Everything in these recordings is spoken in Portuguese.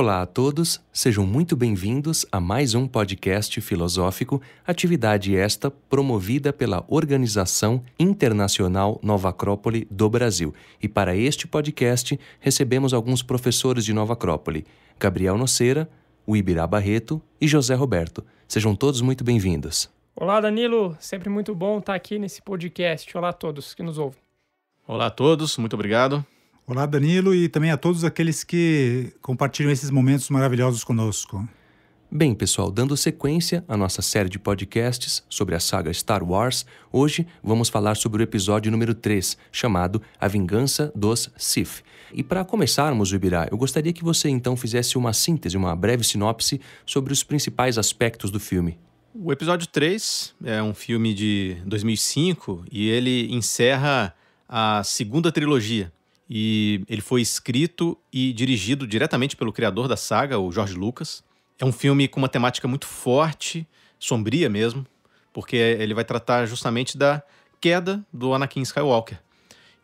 Olá a todos, sejam muito bem-vindos a mais um podcast filosófico, atividade esta promovida pela Organização Internacional Nova Acrópole do Brasil. E para este podcast recebemos alguns professores de Nova Acrópole: Gabriel Nocera, o Ibirá Barreto e José Roberto. Sejam todos muito bem-vindos. Olá, Danilo, sempre muito bom estar aqui nesse podcast. Olá a todos que nos ouvem. Olá a todos, muito obrigado. Olá, Danilo, e também a todos aqueles que compartilham esses momentos maravilhosos conosco. Bem, pessoal, dando sequência à nossa série de podcasts sobre a saga Star Wars, hoje vamos falar sobre o episódio número 3, chamado A Vingança dos Sith. E para começarmos, Ibirá, eu gostaria que você então fizesse uma síntese, uma breve sinopse sobre os principais aspectos do filme. O episódio 3 é um filme de 2005 e ele encerra a segunda trilogia e ele foi escrito e dirigido diretamente pelo criador da saga, o George Lucas. É um filme com uma temática muito forte, sombria mesmo, porque ele vai tratar justamente da queda do Anakin Skywalker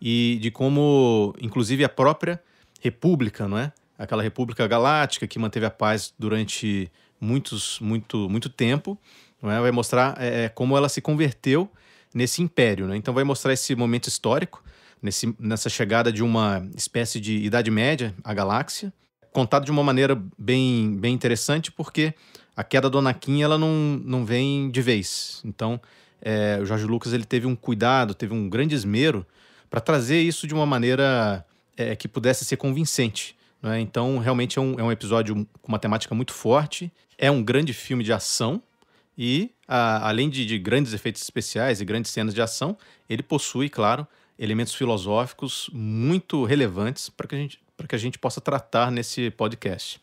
e de como, inclusive, a própria República, não é? Aquela República Galáctica que manteve a paz durante muitos, muito, muito tempo, não é? Vai mostrar é, é como ela se converteu nesse império, né? Então vai mostrar esse momento histórico nesse, nessa chegada de uma espécie de Idade Média à galáxia, contado de uma maneira bem, bem interessante, porque a queda do Anakin ela não, não vem de vez. Então, é, o Jorge Lucas ele teve um cuidado, teve um grande esmero para trazer isso de uma maneira é, que pudesse ser convincente. Né? Então, realmente é um, é um episódio com uma temática muito forte, é um grande filme de ação, e a, além de, de, grandes efeitos especiais e grandes cenas de ação, ele possui, claro, elementos filosóficos muito relevantes para que, a gente, que a gente possa tratar nesse podcast.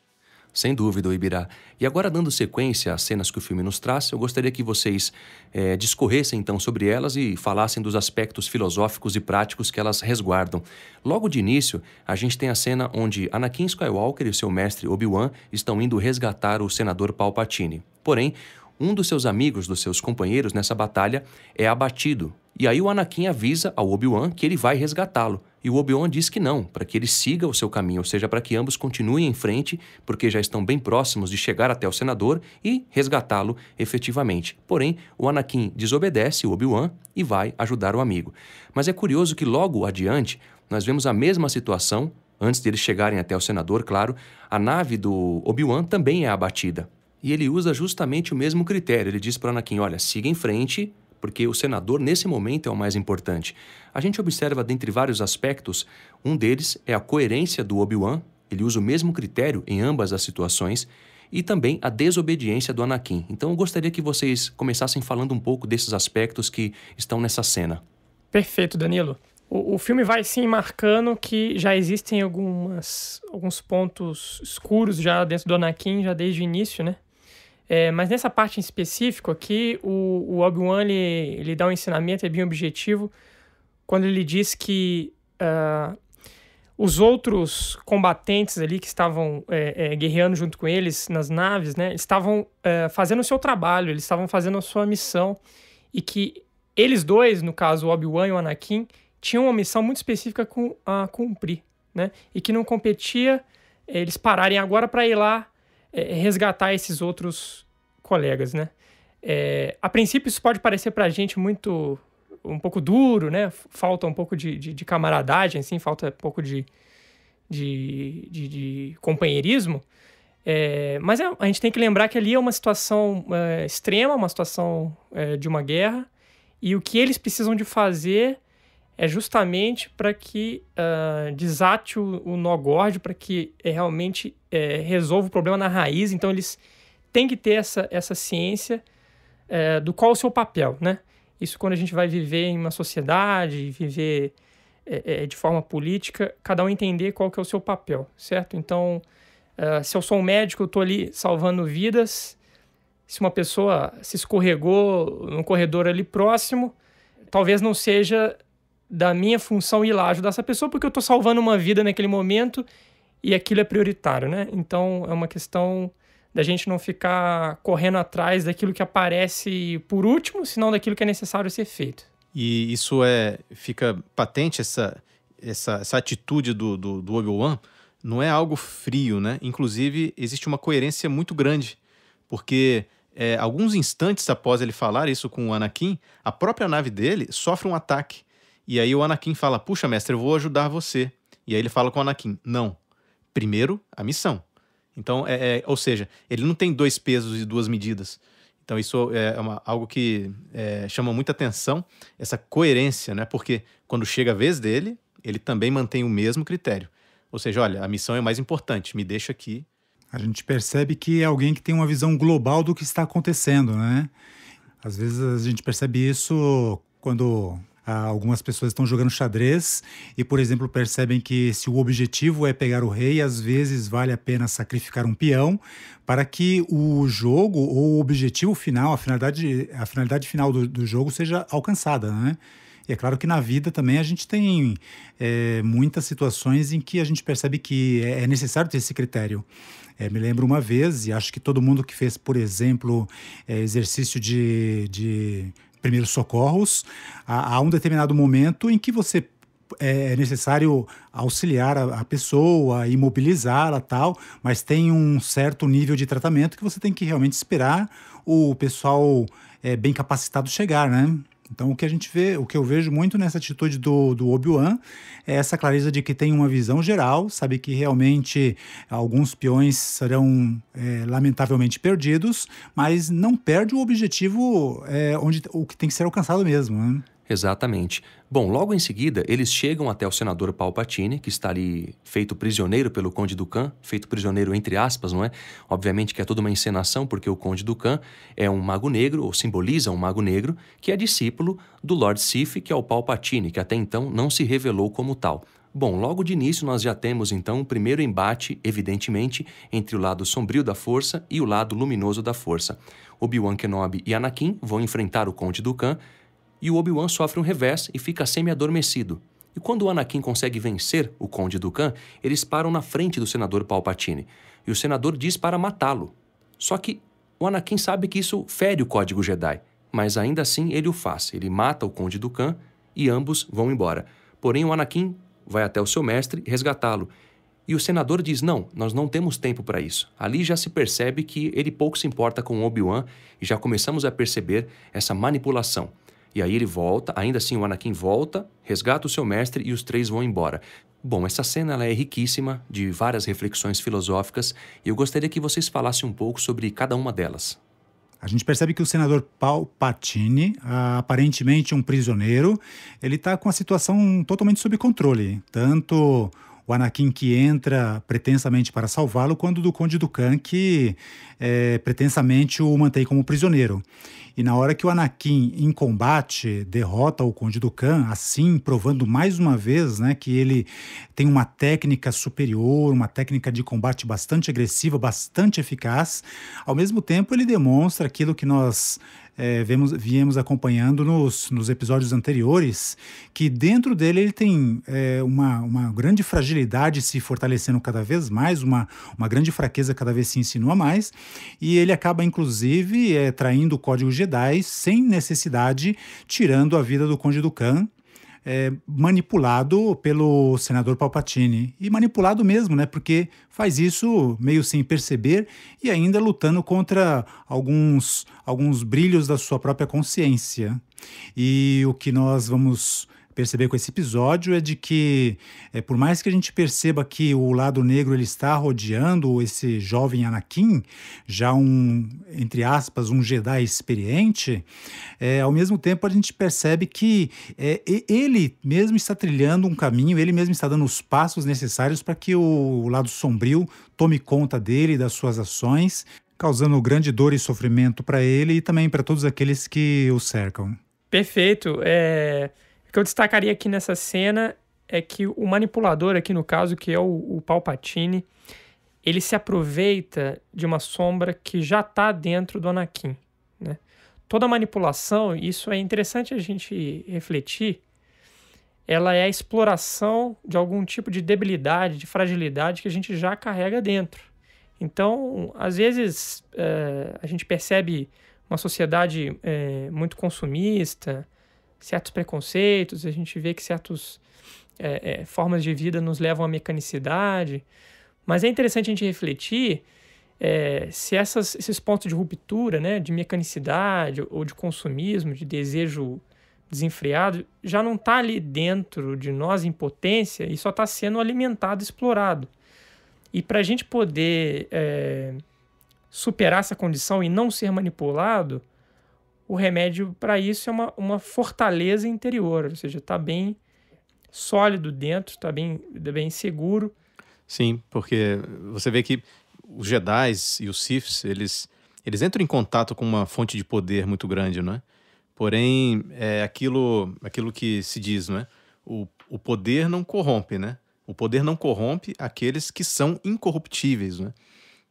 Sem dúvida, Ibirá. E agora, dando sequência às cenas que o filme nos traz, eu gostaria que vocês é, discorressem então sobre elas e falassem dos aspectos filosóficos e práticos que elas resguardam. Logo de início, a gente tem a cena onde Anakin Skywalker e seu mestre Obi-Wan estão indo resgatar o senador Palpatine. Porém, um dos seus amigos, dos seus companheiros nessa batalha, é abatido. E aí o Anakin avisa ao Obi-Wan que ele vai resgatá-lo. E o Obi-Wan diz que não, para que ele siga o seu caminho, ou seja, para que ambos continuem em frente, porque já estão bem próximos de chegar até o senador e resgatá-lo efetivamente. Porém, o Anakin desobedece o Obi-Wan e vai ajudar o amigo. Mas é curioso que logo adiante nós vemos a mesma situação antes de eles chegarem até o senador, claro, a nave do Obi-Wan também é abatida. E ele usa justamente o mesmo critério. Ele diz para Anakin: olha, siga em frente, porque o senador nesse momento é o mais importante. A gente observa, dentre vários aspectos, um deles é a coerência do Obi-Wan, ele usa o mesmo critério em ambas as situações, e também a desobediência do Anakin. Então eu gostaria que vocês começassem falando um pouco desses aspectos que estão nessa cena. Perfeito, Danilo. O, o, filme vai sim marcando que já existem algumas, alguns pontos escuros já dentro do Anakin, já desde o início, né? É, mas nessa parte em específico aqui, o, o Obi-Wan ele, ele dá um ensinamento, é bem objetivo, quando ele diz que uh, os outros combatentes ali que estavam é, é, guerreando junto com eles nas naves, né, estavam é, fazendo o seu trabalho, eles estavam fazendo a sua missão, e que eles dois, no caso o Obi-Wan e o Anakin, tinham uma missão muito específica com, a cumprir, né, e que não competia é, eles pararem agora para ir lá é, é, resgatar esses outros colegas, né? É, a princípio, isso pode parecer para a gente muito um pouco duro, né? Falta um pouco de, de, de camaradagem, assim, falta um pouco de, de, de, de companheirismo. É, mas é, a gente tem que lembrar que ali é uma situação é, extrema, uma situação é, de uma guerra, e o que eles precisam de fazer é justamente para que uh, desate o, o nó górdio, para que é, realmente é, resolva o problema na raiz. Então, eles têm que ter essa, essa ciência é, do qual o seu papel, né? Isso quando a gente vai viver em uma sociedade, viver é, é, de forma política, cada um entender qual que é o seu papel, certo? Então, uh, se eu sou um médico, eu estou ali salvando vidas. Se uma pessoa se escorregou no corredor ali próximo, talvez não seja da minha função ir lá ajudar essa pessoa porque eu estou salvando uma vida naquele momento e aquilo é prioritário, né? Então é uma questão da gente não ficar correndo atrás daquilo que aparece por último, senão daquilo que é necessário ser feito. E isso é fica patente essa essa, essa atitude do, do, do Obi-Wan não é algo frio, né? Inclusive existe uma coerência muito grande, porque é, alguns instantes após ele falar isso com o Anakin, a própria nave dele sofre um ataque e aí o Anakin fala: Puxa, mestre, eu vou ajudar você. E aí ele fala com o Anakin: Não. Primeiro, a missão. Então, é, é ou seja, ele não tem dois pesos e duas medidas. Então, isso é uma, algo que é, chama muita atenção, essa coerência, né? Porque quando chega a vez dele, ele também mantém o mesmo critério. Ou seja, olha, a missão é mais importante, me deixa aqui. A gente percebe que é alguém que tem uma visão global do que está acontecendo, né? Às vezes a gente percebe isso quando ah, algumas pessoas estão jogando xadrez e, por exemplo, percebem que se o objetivo é pegar o rei, às vezes vale a pena sacrificar um peão para que o jogo ou o objetivo final, a finalidade, a finalidade final do, do jogo seja alcançada, né? E é claro que na vida também a gente tem é, muitas situações em que a gente percebe que é, é necessário ter esse critério. É, me lembro uma vez, e acho que todo mundo que fez, por exemplo, é, exercício de, de primeiros socorros, há, um determinado momento em que você é, é necessário auxiliar a, a pessoa, imobilizá-la tal, mas tem um certo nível de tratamento que você tem que realmente esperar o pessoal é, bem capacitado chegar, né? Então, o que a gente vê, o que eu vejo muito nessa atitude do, do Obi-Wan é essa clareza de que tem uma visão geral, sabe que realmente alguns peões serão é, lamentavelmente perdidos, mas não perde o objetivo é, onde o que tem que ser alcançado mesmo. Né? Exatamente. Bom, logo em seguida, eles chegam até o senador Palpatine, que está ali feito prisioneiro pelo Conde Ducan, feito prisioneiro entre aspas, não é? Obviamente que é toda uma encenação, porque o Conde Ducan é um mago negro, ou simboliza um mago negro, que é discípulo do Lord Sif, que é o Palpatine, que até então não se revelou como tal. Bom, logo de início nós já temos então o primeiro embate, evidentemente, entre o lado sombrio da força e o lado luminoso da força. Obi-Wan Kenobi e Anakin vão enfrentar o Conde Ducan, e o Obi-Wan sofre um revés e fica semi-adormecido. E quando o Anakin consegue vencer o Conde Dukan, eles param na frente do senador Palpatine, e o senador diz para matá-lo. Só que o Anakin sabe que isso fere o código Jedi, mas ainda assim ele o faz. Ele mata o Conde Dukan e ambos vão embora. Porém, o Anakin vai até o seu mestre resgatá-lo. E o senador diz: Não, nós não temos tempo para isso. Ali já se percebe que ele pouco se importa com Obi-Wan e já começamos a perceber essa manipulação. E aí ele volta, ainda assim o Anakin volta, resgata o seu mestre e os três vão embora. Bom, essa cena ela é riquíssima de várias reflexões filosóficas e eu gostaria que vocês falassem um pouco sobre cada uma delas. A gente percebe que o senador Palpatine, ah, aparentemente um prisioneiro, ele está com a situação totalmente sob controle. Tanto o Anakin que entra pretensamente para salvá-lo, quando do Conde Dukan que é, pretensamente o mantém como prisioneiro. E na hora que o Anakin, em combate, derrota o Conde Dukan, assim provando mais uma vez né, que ele tem uma técnica superior, uma técnica de combate bastante agressiva, bastante eficaz, ao mesmo tempo ele demonstra aquilo que nós é, vemos, viemos acompanhando nos, nos episódios anteriores, que dentro dele ele tem é, uma, uma grande fragilidade se fortalecendo cada vez mais, uma, uma grande fraqueza cada vez se insinua mais, e ele acaba, inclusive, é, traindo o código Jedi sem necessidade, tirando a vida do Conde Dukan é, manipulado pelo senador Palpatine. E manipulado mesmo, né? Porque faz isso meio sem perceber e ainda lutando contra alguns, alguns brilhos da sua própria consciência. E o que nós vamos perceber com esse episódio é de que, é, por mais que a gente perceba que o lado negro ele está rodeando esse jovem Anakin, já um, entre aspas, um Jedi experiente, é, ao mesmo tempo a gente percebe que é, ele mesmo está trilhando um caminho, ele mesmo está dando os passos necessários para que o, o lado sombrio tome conta dele, das suas ações, causando grande dor e sofrimento para ele e também para todos aqueles que o cercam. Perfeito. É que eu destacaria aqui nessa cena é que o manipulador, aqui no caso, que é o, o Palpatine, ele se aproveita de uma sombra que já está dentro do Anakin. Né? Toda manipulação, isso é interessante a gente refletir, ela é a exploração de algum tipo de debilidade, de fragilidade que a gente já carrega dentro. Então, às vezes, é, a gente percebe uma sociedade é, muito consumista, certos preconceitos, a gente vê que certas é, é, formas de vida nos levam à mecanicidade. Mas é interessante a gente refletir é, se essas, esses pontos de ruptura, né, de mecanicidade ou de consumismo, de desejo desenfreado, já não está ali dentro de nós em potência e só está sendo alimentado, explorado. E para a gente poder é, superar essa condição e não ser manipulado, o remédio para isso é uma, uma fortaleza interior, ou seja, está bem sólido dentro, está bem, tá bem seguro. Sim, porque você vê que os Jedi e os Siths, eles, eles entram em contato com uma fonte de poder muito grande, não é? Porém, é aquilo, aquilo que se diz, não é? O, o poder não corrompe, né? O poder não corrompe aqueles que são incorruptíveis, né?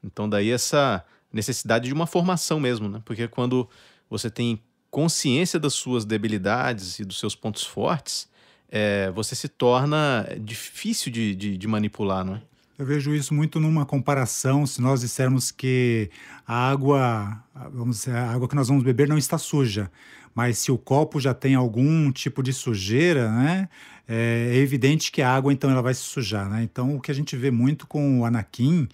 Então daí essa necessidade de uma formação mesmo, né? Porque quando você tem consciência das suas debilidades e dos seus pontos fortes, é, você se torna difícil de, de, de manipular, não é? Eu vejo isso muito numa comparação, se nós dissermos que a água, vamos dizer, a água que nós vamos beber não está suja, mas se o copo já tem algum tipo de sujeira, né, é, é evidente que a água então ela vai se sujar, né? Então o que a gente vê muito com o Anakin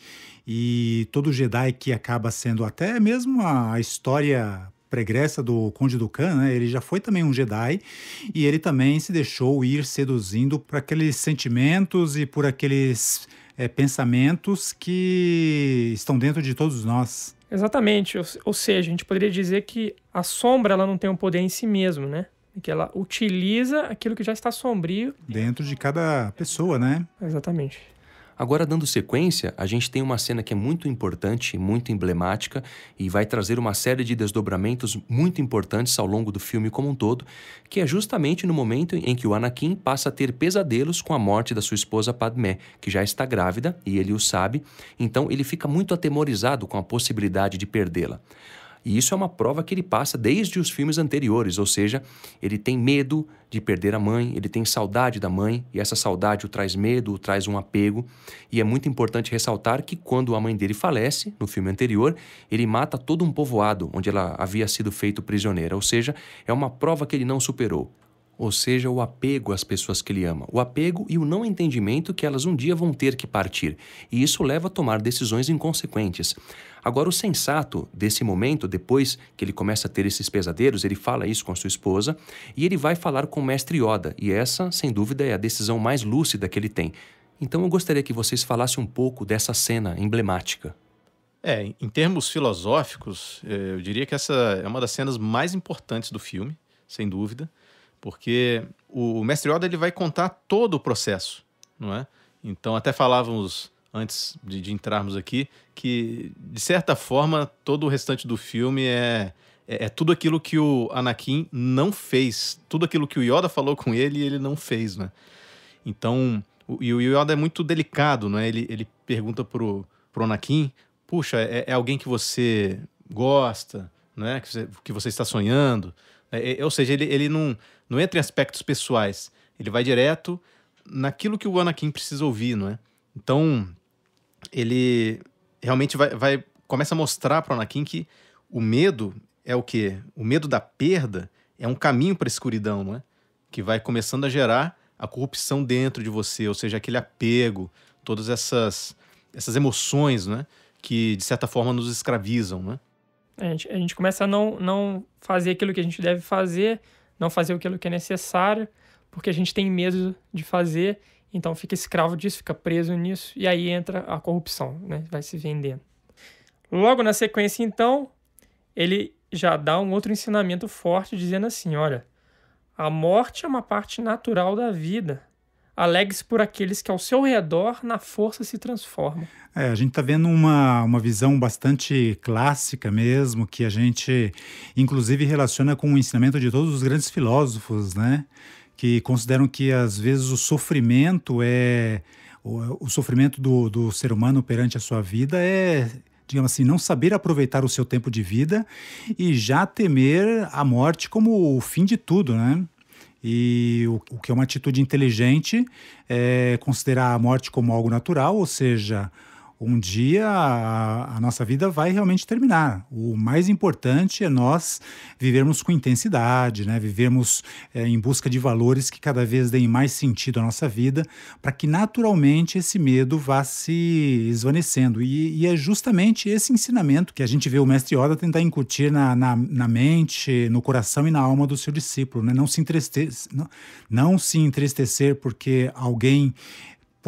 e todo o Jedi que acaba sendo até mesmo a história pregressa do Conde Dukan, né, ele já foi também um Jedi e ele também se deixou ir seduzindo por aqueles sentimentos e por aqueles é, pensamentos que estão dentro de todos nós. Exatamente, ou, ou, seja, a gente poderia dizer que a sombra ela não tem um poder em si mesmo, né? Que ela utiliza aquilo que já está sombrio dentro de cada pessoa, né? Exatamente. Agora, dando sequência, a gente tem uma cena que é muito importante, muito emblemática e vai trazer uma série de desdobramentos muito importantes ao longo do filme como um todo, que é justamente no momento em que o Anakin passa a ter pesadelos com a morte da sua esposa Padmé, que já está grávida e ele o sabe, então ele fica muito atemorizado com a possibilidade de perdê-la. E isso é uma prova que ele passa desde os filmes anteriores, ou seja, ele tem medo de perder a mãe, ele tem saudade da mãe, e essa saudade o traz medo, o traz um apego. E é muito importante ressaltar que quando a mãe dele falece, no filme anterior, ele mata todo um povoado onde ela havia sido feito prisioneira, ou seja, é uma prova que ele não superou ou seja, o apego às pessoas que ele ama, o apego e o não entendimento que elas um dia vão ter que partir, e isso leva a tomar decisões inconsequentes. Agora, o sensato desse momento, depois que ele começa a ter esses pesadelos, ele fala isso com a sua esposa e ele vai falar com o mestre Yoda. E essa, sem dúvida, é a decisão mais lúcida que ele tem. Então, eu gostaria que vocês falassem um pouco dessa cena emblemática. É, em termos filosóficos, é, eu diria que essa é uma das cenas mais importantes do filme, sem dúvida, porque o mestre Yoda ele vai contar todo o processo, não é? Então até falávamos antes de, de, entrarmos aqui, que de certa forma todo o restante do filme é, é, é, tudo aquilo que o Anakin não fez, tudo aquilo que o Yoda falou com ele e ele não fez, né? Então, o, e o Yoda é muito delicado, né? Ele, ele pergunta pro, pro Anakin, puxa, é, é alguém que você gosta, né? Que você, que você está sonhando, é, é ou seja, ele, ele não, não entra em aspectos pessoais, ele vai direto naquilo que o Anakin precisa ouvir, não é? Então, ele realmente vai, vai começa a mostrar para Anakin que o medo é o quê? O medo da perda é um caminho para a escuridão, não é? Que vai começando a gerar a corrupção dentro de você, ou seja, aquele apego, todas essas essas emoções, né? Que de certa forma nos escravizam, né? A gente, a gente começa a não, não fazer aquilo que a gente deve fazer, não fazer aquilo que é necessário, porque a gente tem medo de fazer então fica escravo disso, fica preso nisso, e aí entra a corrupção, né? vai se vendendo. Logo na sequência, então, ele já dá um outro ensinamento forte, dizendo assim: olha, a morte é uma parte natural da vida. Alegre-se por aqueles que ao seu redor na força se transformam. É, a gente está vendo uma, uma visão bastante clássica mesmo, que a gente inclusive relaciona com o ensinamento de todos os grandes filósofos, né? que consideram que às vezes o sofrimento é o, o sofrimento do, do ser humano perante a sua vida é digamos assim, não saber aproveitar o seu tempo de vida e já temer a morte como o fim de tudo, né? E o, o que é uma atitude inteligente é considerar a morte como algo natural, ou seja, um dia a, a, nossa vida vai realmente terminar. O mais importante é nós vivermos com intensidade, né? vivermos é, em busca de valores que cada vez deem mais sentido à nossa vida, para que naturalmente esse medo vá se esvanecendo. E, e, é justamente esse ensinamento que a gente vê o mestre Yoda tentar incutir na, na, na mente, no coração e na alma do seu discípulo. Né? Não, se entristecer, não, não se entristecer porque alguém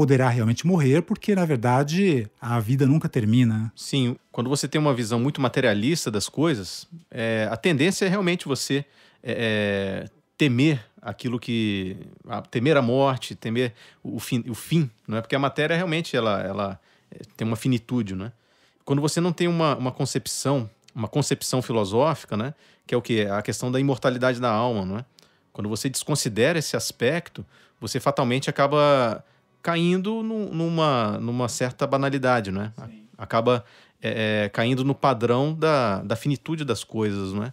poderá realmente morrer, porque na verdade a vida nunca termina. Né? Sim, quando você tem uma visão muito materialista das coisas, é, a tendência é realmente você é, é temer aquilo que a, temer a morte, temer o fim, o fim, não é? Porque a matéria realmente ela, ela é, tem uma finitude, né? Quando você não tem uma, uma concepção, uma concepção filosófica, né? Que é o que é a questão da imortalidade da alma, não é? Quando você desconsidera esse aspecto, você fatalmente acaba caindo no, numa, numa certa banalidade, né? Sim. Acaba é, é, caindo no padrão da, da finitude das coisas, né?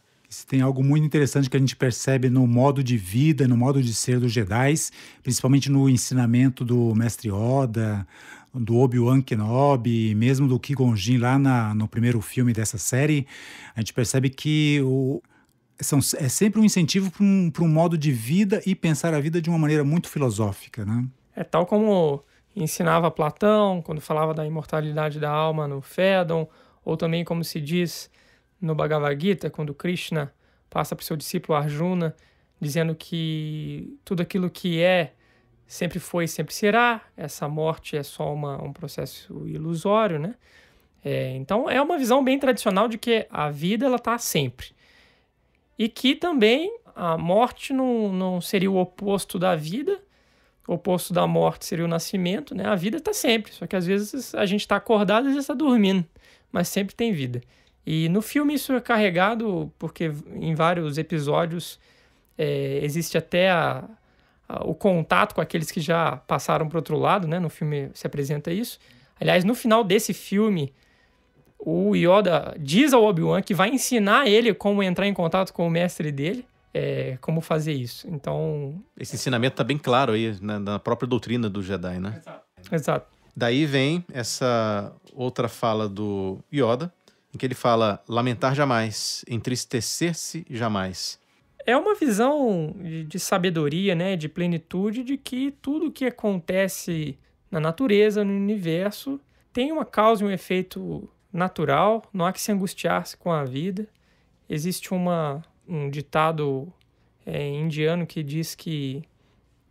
tem algo muito interessante que a gente percebe no modo de vida, no modo de ser dos Jedi, principalmente no ensinamento do Mestre Oda, do Obi-Wan Kenobi, mesmo do Qui-Gon Jinn lá na, no primeiro filme dessa série, a gente percebe que o, são, é sempre um incentivo para um, um modo de vida e pensar a vida de uma maneira muito filosófica, né? É tal como ensinava Platão quando falava da imortalidade da alma no Fédon, ou também como se diz no Bhagavad Gita, quando Krishna passa para o seu discípulo Arjuna, dizendo que tudo aquilo que é sempre foi e sempre será, essa morte é só uma, um processo ilusório, né? É, então é uma visão bem tradicional de que a vida ela está sempre. E que também a morte não, não seria o oposto da vida, o oposto da morte seria o nascimento, né? A vida está sempre, só que às vezes a gente está acordado, às vezes está dormindo, mas sempre tem vida. E no filme isso é carregado, porque em vários episódios é, existe até a, a, o contato com aqueles que já passaram para outro lado, né? No filme se apresenta isso. Aliás, no final desse filme, o Yoda diz ao Obi-Wan que vai ensinar ele como entrar em contato com o mestre dele é, como fazer isso. Então. Esse ensinamento está bem claro aí na, né, na, própria doutrina do Jedi, né? Exato. Daí vem essa outra fala do Yoda, em que ele fala lamentar jamais, entristecer-se jamais. É uma visão de, de sabedoria, né, de plenitude, de que tudo o que acontece na natureza, no universo, tem uma causa e um efeito natural, não há que se angustiar -se com a vida. Existe uma um ditado é, indiano que diz que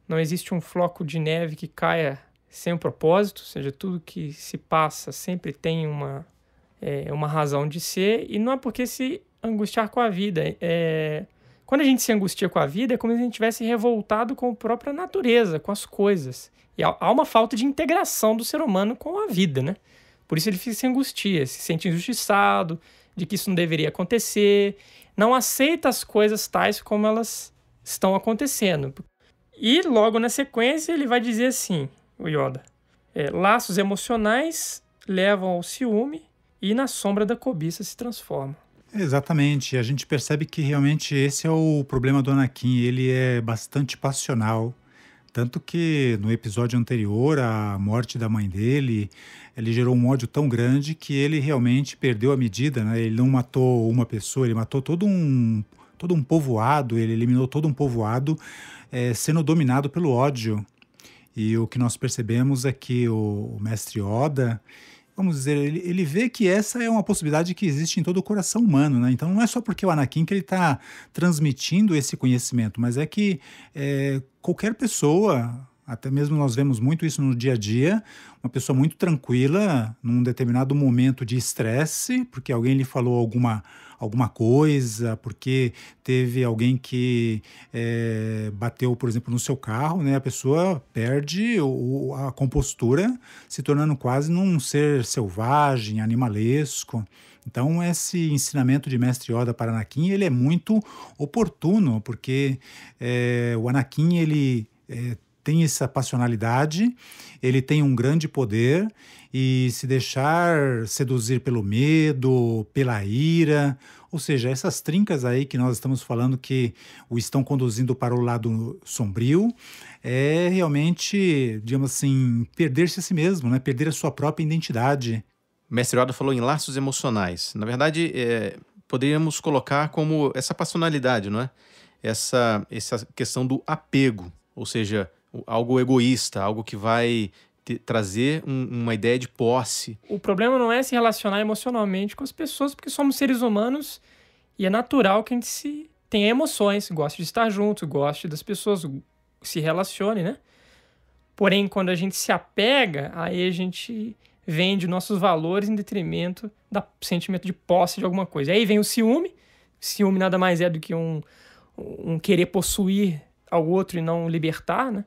não existe um floco de neve que caia sem um propósito, ou seja, tudo que se passa sempre tem uma, é, uma razão de ser, e não é porque se angustiar com a vida. É, quando a gente se angustia com a vida, é como se a gente tivesse revoltado com a própria natureza, com as coisas. E há uma falta de integração do ser humano com a vida, né? Por isso ele se angustia, se sente injustiçado, de que isso não deveria acontecer não aceita as coisas tais como elas estão acontecendo. E logo na sequência ele vai dizer assim, o Yoda, é, laços emocionais levam ao ciúme e na sombra da cobiça se transformam. Exatamente, a gente percebe que realmente esse é o problema do Anakin, ele é bastante passional, tanto que no episódio anterior, a morte da mãe dele, ele gerou um ódio tão grande que ele realmente perdeu a medida. Né? Ele não matou uma pessoa, ele matou todo um, todo um povoado, ele eliminou todo um povoado é, sendo dominado pelo ódio. E o que nós percebemos é que o, o mestre Oda vamos dizer, ele, ele vê que essa é uma possibilidade que existe em todo o coração humano, né? Então não é só porque o Anakin que ele está transmitindo esse conhecimento, mas é que é, qualquer pessoa, até mesmo nós vemos muito isso no dia a dia, uma pessoa muito tranquila num determinado momento de estresse, porque alguém lhe falou alguma, alguma coisa, porque teve alguém que é, bateu, por exemplo, no seu carro, né? A pessoa perde o, a compostura, se tornando quase num ser selvagem, animalesco. Então, esse ensinamento de Mestre Yoda para Anakin, ele é muito oportuno, porque é, o Anakin, ele é, tem essa passionalidade, ele tem um grande poder e se deixar seduzir pelo medo, pela ira, ou seja, essas trincas aí que nós estamos falando que o estão conduzindo para o lado sombrio, é realmente, digamos assim, perder-se a si mesmo, né? perder a sua própria identidade, Mestre Oda falou em laços emocionais. Na verdade, é, poderíamos colocar como essa passionalidade, não é? Essa, essa questão do apego, ou seja, algo egoísta, algo que vai te, trazer um, uma ideia de posse. O problema não é se relacionar emocionalmente com as pessoas, porque somos seres humanos e é natural que a gente se tenha emoções, goste de estar junto, goste das pessoas, se relacione, né? Porém, quando a gente se apega, aí a gente vende nossos valores em detrimento do sentimento de posse de alguma coisa. aí vem o ciúme. Ciúme nada mais é do que um, um querer possuir ao outro e não libertar, né?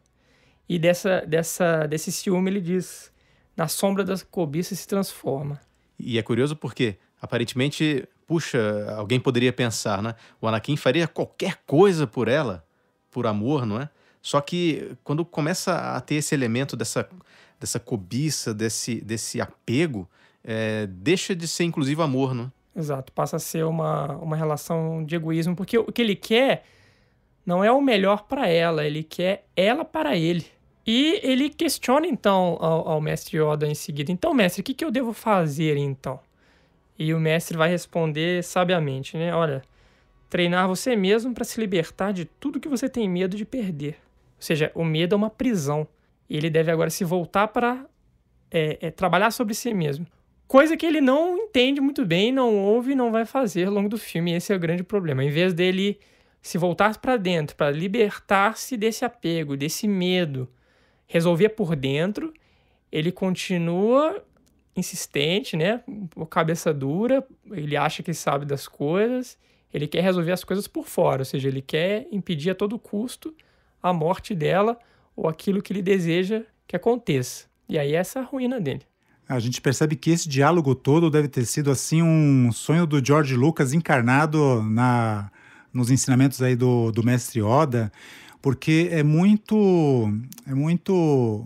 E dessa, dessa, desse ciúme ele diz: na sombra da cobiça se transforma. E é curioso porque, aparentemente, puxa, alguém poderia pensar, né? O Anakin faria qualquer coisa por ela, por amor, não é? Só que quando começa a ter esse elemento dessa dessa cobiça, desse, desse apego, é, deixa de ser inclusive amor, né? Exato, passa a ser uma, uma relação de egoísmo, porque o que ele quer não é o melhor para ela, ele quer ela para ele. E ele questiona então ao, ao mestre Yoda em seguida: então, mestre, o que, que eu devo fazer então? E o mestre vai responder sabiamente, né? Olha, treinar você mesmo para se libertar de tudo que você tem medo de perder. Ou seja, o medo é uma prisão. E ele deve agora se voltar para é, é, trabalhar sobre si mesmo. Coisa que ele não entende muito bem, não ouve e não vai fazer ao longo do filme. Esse é o grande problema. Em vez dele se voltar para dentro, para libertar-se desse apego, desse medo, resolver por dentro, ele continua insistente, né? Cabeça dura, ele acha que sabe das coisas, ele quer resolver as coisas por fora, ou seja, ele quer impedir a todo custo a morte dela ou aquilo que ele deseja que aconteça. E aí é essa ruína dele. A gente percebe que esse diálogo todo deve ter sido assim um sonho do George Lucas encarnado na nos ensinamentos aí do, do mestre Oda, porque é muito é muito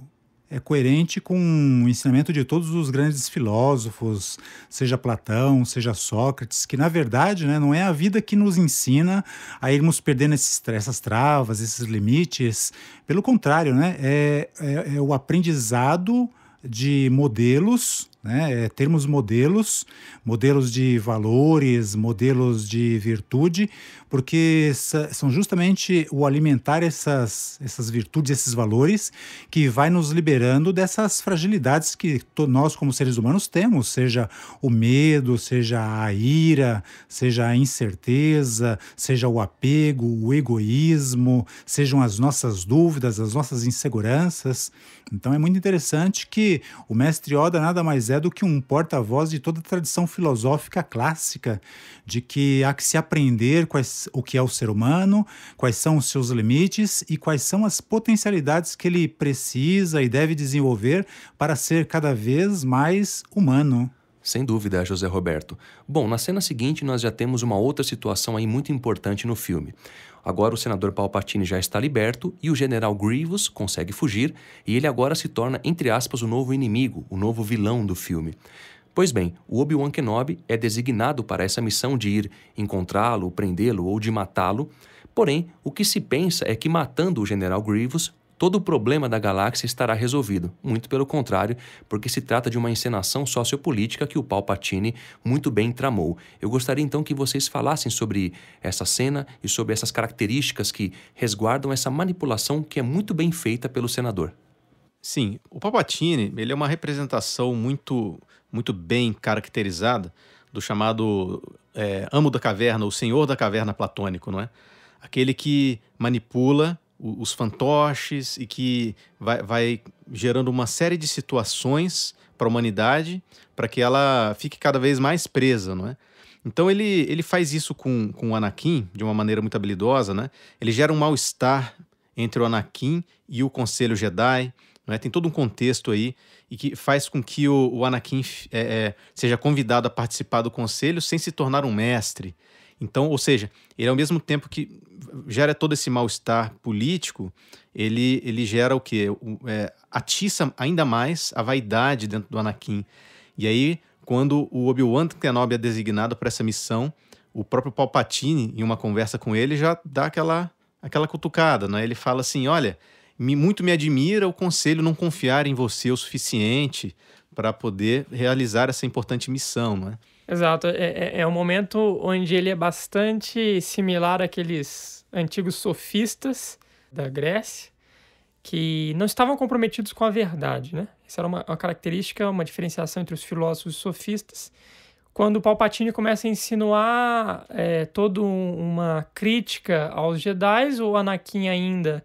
é coerente com o ensinamento de todos os grandes filósofos, seja Platão, seja Sócrates, que na verdade né, não é a vida que nos ensina a irmos perdendo esses, essas travas, esses limites. Pelo contrário, né, é, é, é o aprendizado de modelos né? É termos modelos, modelos de valores, modelos de virtude, porque são justamente o alimentar essas, essas virtudes, esses valores, que vai nos liberando dessas fragilidades que nós, como seres humanos, temos, seja o medo, seja a ira, seja a incerteza, seja o apego, o egoísmo, sejam as nossas dúvidas, as nossas inseguranças. Então é muito interessante que o mestre Oda nada mais é do que um porta-voz de toda a tradição filosófica clássica, de que há que se aprender quais, o que é o ser humano, quais são os seus limites e quais são as potencialidades que ele precisa e deve desenvolver para ser cada vez mais humano. Sem dúvida, José Roberto. Bom, na cena seguinte nós já temos uma outra situação aí muito importante no filme. Agora o senador Palpatine já está liberto e o general Grievous consegue fugir, e ele agora se torna, entre aspas, o novo inimigo, o novo vilão do filme. Pois bem, o Obi-Wan Kenobi é designado para essa missão de ir encontrá-lo, prendê-lo ou de matá-lo. Porém, o que se pensa é que matando o General Grievous, todo o problema da galáxia estará resolvido. Muito pelo contrário, porque se trata de uma encenação sociopolítica que o Palpatine muito bem tramou. Eu gostaria então que vocês falassem sobre essa cena e sobre essas características que resguardam essa manipulação que é muito bem feita pelo senador. Sim, o Palpatine ele é uma representação muito, muito bem caracterizada do chamado é, amo da caverna, o senhor da caverna platônico, não é? Aquele que manipula os fantoches e que vai, vai gerando uma série de situações para a humanidade para que ela fique cada vez mais presa, não é? Então ele, ele faz isso com, com o Anakin de uma maneira muito habilidosa, né? Ele gera um mal-estar entre o Anakin e o Conselho Jedi, né? tem todo um contexto aí e que faz com que o, o Anakin é, é, seja convidado a participar do Conselho sem se tornar um mestre. Então, ou seja, ele ao mesmo tempo que gera todo esse mal-estar político, ele, ele gera o quê? O, é, atiça ainda mais a vaidade dentro do Anakin. E aí, quando o Obi-Wan Kenobi é designado para essa missão, o próprio Palpatine, em uma conversa com ele, já dá aquela, aquela cutucada, né? Ele fala assim, olha, me, muito me admira o conselho não confiar em você o suficiente para poder realizar essa importante missão, né? Exato. É, é, é um momento onde ele é bastante similar àqueles antigos sofistas da Grécia que não estavam comprometidos com a verdade, né? Essa era uma, uma característica, uma diferenciação entre os filósofos e os sofistas. Quando o Palpatine começa a insinuar é, toda um, uma crítica aos Jedi, o Anakin ainda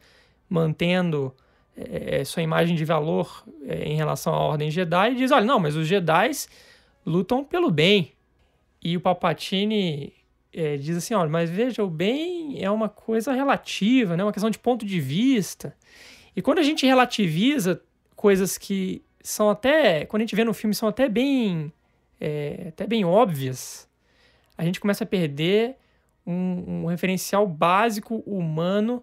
mantendo é, é, sua imagem de valor é, em relação à Ordem Jedi, diz, olha, não, mas os Jedi lutam pelo bem. E o Palpatine é, diz assim, olha, mas veja, o bem é uma coisa relativa, né? Uma questão de ponto de vista. E quando a gente relativiza coisas que são até, quando a gente vê no filme, são até bem, é, até bem óbvias, a gente começa a perder um, um referencial básico humano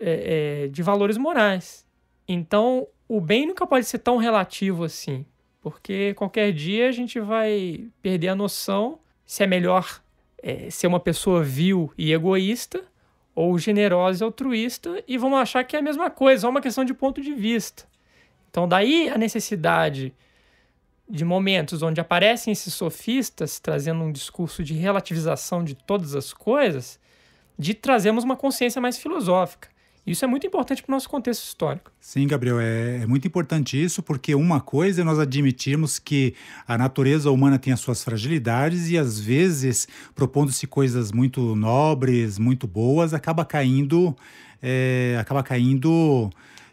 é, é de valores morais. Então, o bem nunca pode ser tão relativo assim. Porque qualquer dia a gente vai perder a noção se é melhor é, ser uma pessoa vil e egoísta ou generosa e altruísta e vamos achar que é a mesma coisa, é uma questão de ponto de vista. Então, daí a necessidade de momentos onde aparecem esses sofistas trazendo um discurso de relativização de todas as coisas, de trazermos uma consciência mais filosófica. Isso é muito importante para o nosso contexto histórico. Sim, Gabriel, é, é, muito importante isso, porque uma coisa é nós admitirmos que a natureza humana tem as suas fragilidades e, às vezes, propondo-se coisas muito nobres, muito boas, acaba caindo. É, acaba caindo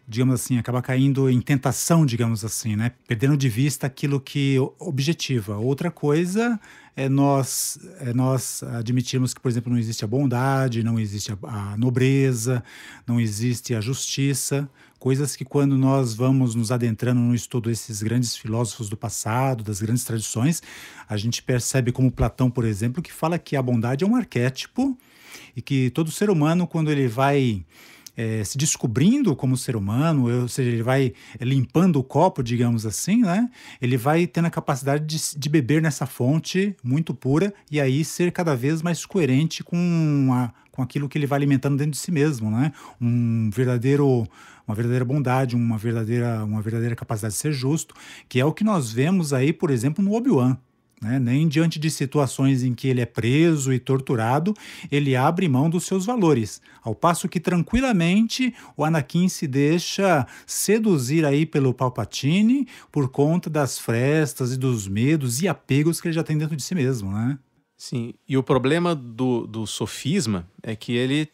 digamos assim, acaba caindo em tentação, digamos assim, né? Perdendo de vista aquilo que objetiva. Outra coisa é nós, é nós admitirmos que, por exemplo, não existe a bondade, não existe a, a nobreza, não existe a justiça, coisas que quando nós vamos nos adentrando no estudo desses grandes filósofos do passado, das grandes tradições, a gente percebe como Platão, por exemplo, que fala que a bondade é um arquétipo e que todo ser humano, quando ele vai é, se descobrindo como ser humano, ou seja, ele vai limpando o copo, digamos assim, né? Ele vai tendo a capacidade de, de beber nessa fonte muito pura e aí ser cada vez mais coerente com, a, com aquilo que ele vai alimentando dentro de si mesmo, né? Um verdadeiro uma verdadeira bondade, uma verdadeira, uma verdadeira capacidade de ser justo, que é o que nós vemos aí, por exemplo, no Obi-Wan, né? Nem diante de situações em que ele é preso e torturado, ele abre mão dos seus valores, ao passo que tranquilamente o Anakin se deixa seduzir aí pelo Palpatine por conta das frestas e dos medos e apegos que ele já tem dentro de si mesmo, né? Sim, e o problema do, do sofisma é que ele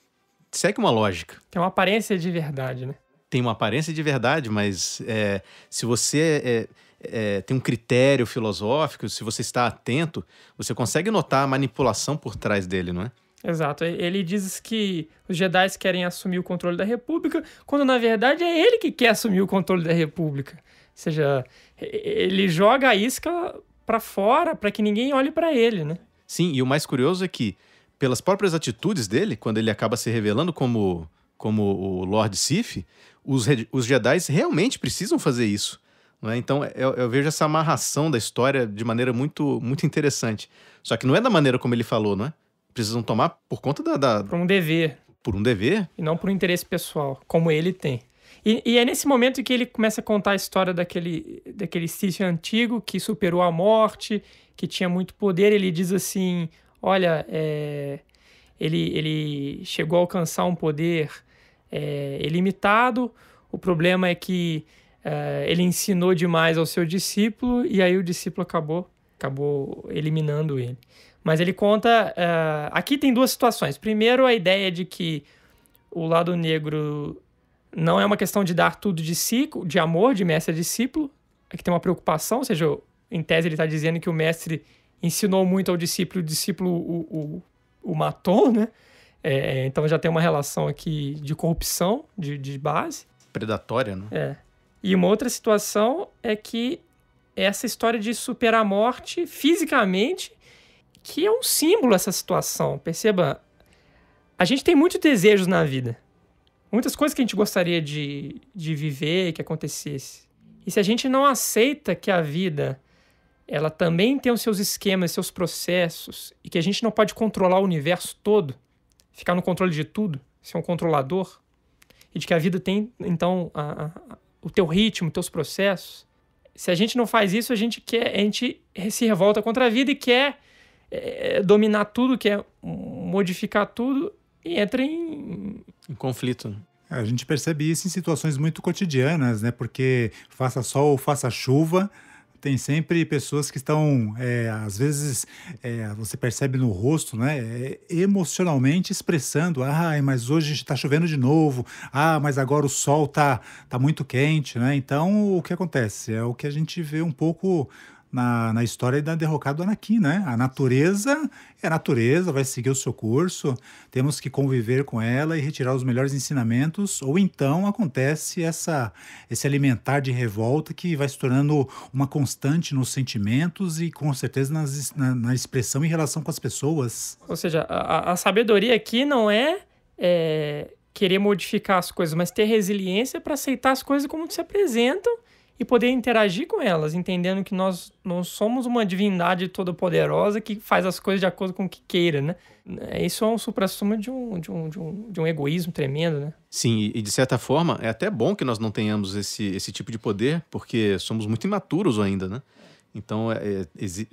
segue uma lógica. Tem uma aparência de verdade, né? Tem uma aparência de verdade, mas é, se você é, é, tem um critério filosófico, se você está atento, você consegue notar a manipulação por trás dele, não é? Exato. Ele diz que os Jedi querem assumir o controle da República, quando na verdade é ele que quer assumir o controle da República. Ou seja, ele joga a isca para fora para que ninguém olhe para ele, né? Sim, e o mais curioso é que pelas próprias atitudes dele, quando ele acaba se revelando como como o Lord Sif, os, os Jedi realmente precisam fazer isso. Né? Então eu, eu, vejo essa amarração da história de maneira muito, muito interessante. Só que não é da maneira como ele falou, não é? Precisam tomar por conta da. da... Por um dever. Por um dever? E não por um interesse pessoal, como ele tem. E, e, é nesse momento que ele começa a contar a história daquele, daquele Cício antigo que superou a morte, que tinha muito poder. Ele diz assim: olha, é, ele, ele chegou a alcançar um poder é, ilimitado. O problema é que é, ele ensinou demais ao seu discípulo e aí o discípulo acabou, acabou eliminando ele. Mas ele conta. É, aqui tem duas situações. Primeiro, a ideia de que o lado negro não é uma questão de dar tudo de si, de amor, de mestre a discípulo. Aqui tem uma preocupação, ou seja, em tese ele está dizendo que o mestre ensinou muito ao discípulo, o discípulo o, o, o matou, né? É, então já tem uma relação aqui de corrupção, de, de base. Predatória, né? É. E uma outra situação é que essa história de superar a morte fisicamente, que é um símbolo essa situação. Perceba, a gente tem muitos desejos na vida. Muitas coisas que a gente gostaria de, de viver, que acontecesse. E se a gente não aceita que a vida ela também tem os seus esquemas, seus processos, e que a gente não pode controlar o universo todo, ficar no controle de tudo, ser um controlador, e de que a vida tem, então, a, a, o teu ritmo, teus processos. Se a gente não faz isso, a gente quer, a gente se revolta contra a vida e quer é, dominar tudo, quer modificar tudo e entra em, em conflito. Né? A gente percebe isso em situações muito cotidianas, né? Porque faça sol ou faça chuva, tem sempre pessoas que estão, é, às vezes, é, você percebe no rosto, né? É, emocionalmente expressando, ah, mas hoje está chovendo de novo, ah, mas agora o sol está tá muito quente, né? Então, o que acontece? É o que a gente vê um pouco na, na história da derrocada do Anakin, né? A natureza é a natureza, vai seguir o seu curso, temos que conviver com ela e retirar os melhores ensinamentos, ou então acontece essa esse alimentar de revolta que vai se tornando uma constante nos sentimentos e com certeza nas, na, na expressão em relação com as pessoas. Ou seja, a, a sabedoria aqui não é, é querer modificar as coisas, mas ter resiliência para aceitar as coisas como se apresentam e poder interagir com elas, entendendo que nós não somos uma divindade toda-poderosa que faz as coisas de acordo com o que queira, né? É, isso é um supra-sumo de um, de, um, de, um, de um egoísmo tremendo, né? Sim, e de certa forma é até bom que nós não tenhamos esse, esse tipo de poder, porque somos muito imaturos ainda, né? Então é, é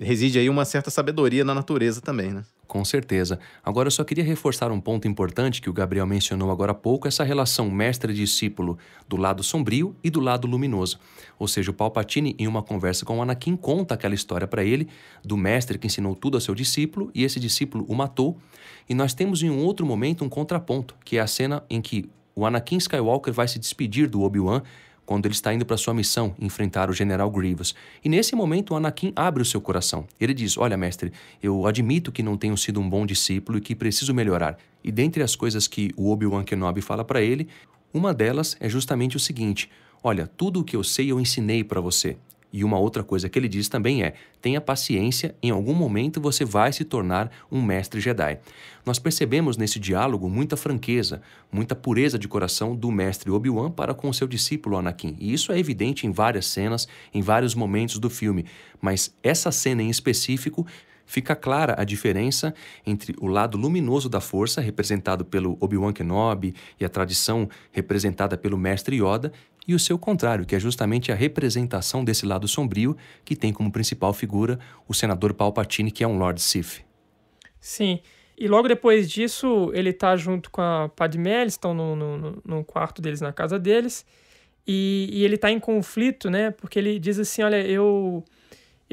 reside aí uma certa sabedoria na natureza também, né? Com certeza. Agora eu só queria reforçar um ponto importante que o Gabriel mencionou agora há pouco, essa relação mestre-discípulo do lado sombrio e do lado luminoso. Ou seja, o Palpatine, em uma conversa com o Anakin, conta aquela história para ele do mestre que ensinou tudo a seu discípulo e esse discípulo o matou. E nós temos em um outro momento um contraponto, que é a cena em que o Anakin Skywalker vai se despedir do Obi-Wan quando ele está indo para sua missão enfrentar o general Grievous. E nesse momento, Anakin abre o seu coração. Ele diz: Olha, mestre, eu admito que não tenho sido um bom discípulo e que preciso melhorar. E dentre as coisas que o Obi-Wan Kenobi fala para ele, uma delas é justamente o seguinte: Olha, tudo o que eu sei eu ensinei para você. E uma outra coisa que ele diz também é: tenha paciência, em algum momento você vai se tornar um mestre Jedi. Nós percebemos nesse diálogo muita franqueza, muita pureza de coração do mestre Obi-Wan para com seu discípulo Anakin. E isso é evidente em várias cenas, em vários momentos do filme, mas essa cena em específico fica clara a diferença entre o lado luminoso da força, representado pelo Obi-Wan Kenobi e a tradição representada pelo Mestre Yoda, e o seu contrário, que é justamente a representação desse lado sombrio, que tem como principal figura o senador Palpatine, que é um Lord Sith. Sim. E logo depois disso, ele tá junto com a Padmé, eles estão no, no, no, quarto deles, na casa deles. E, e ele tá em conflito, né? Porque ele diz assim: Olha, eu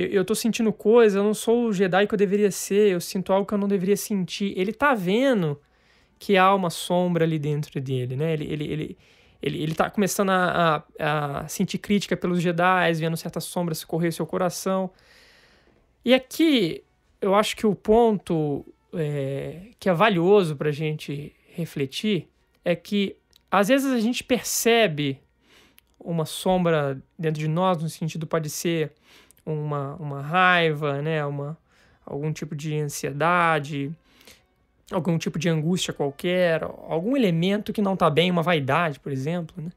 eu, eu tô sentindo coisa, eu não sou o Jedi que eu deveria ser, eu sinto algo que eu não deveria sentir. Ele tá vendo que há uma sombra ali dentro dele, né? Ele, ele, ele, ele, ele tá começando a, a, a sentir crítica pelos Jedi, vendo certas sombras correr seu coração. E aqui, eu acho que o ponto é, que é valioso pra gente refletir é que às vezes a gente percebe uma sombra dentro de nós, no sentido pode ser uma, uma raiva, né? Uma, algum tipo de ansiedade, algum tipo de angústia qualquer, algum elemento que não está bem, uma vaidade, por exemplo, né?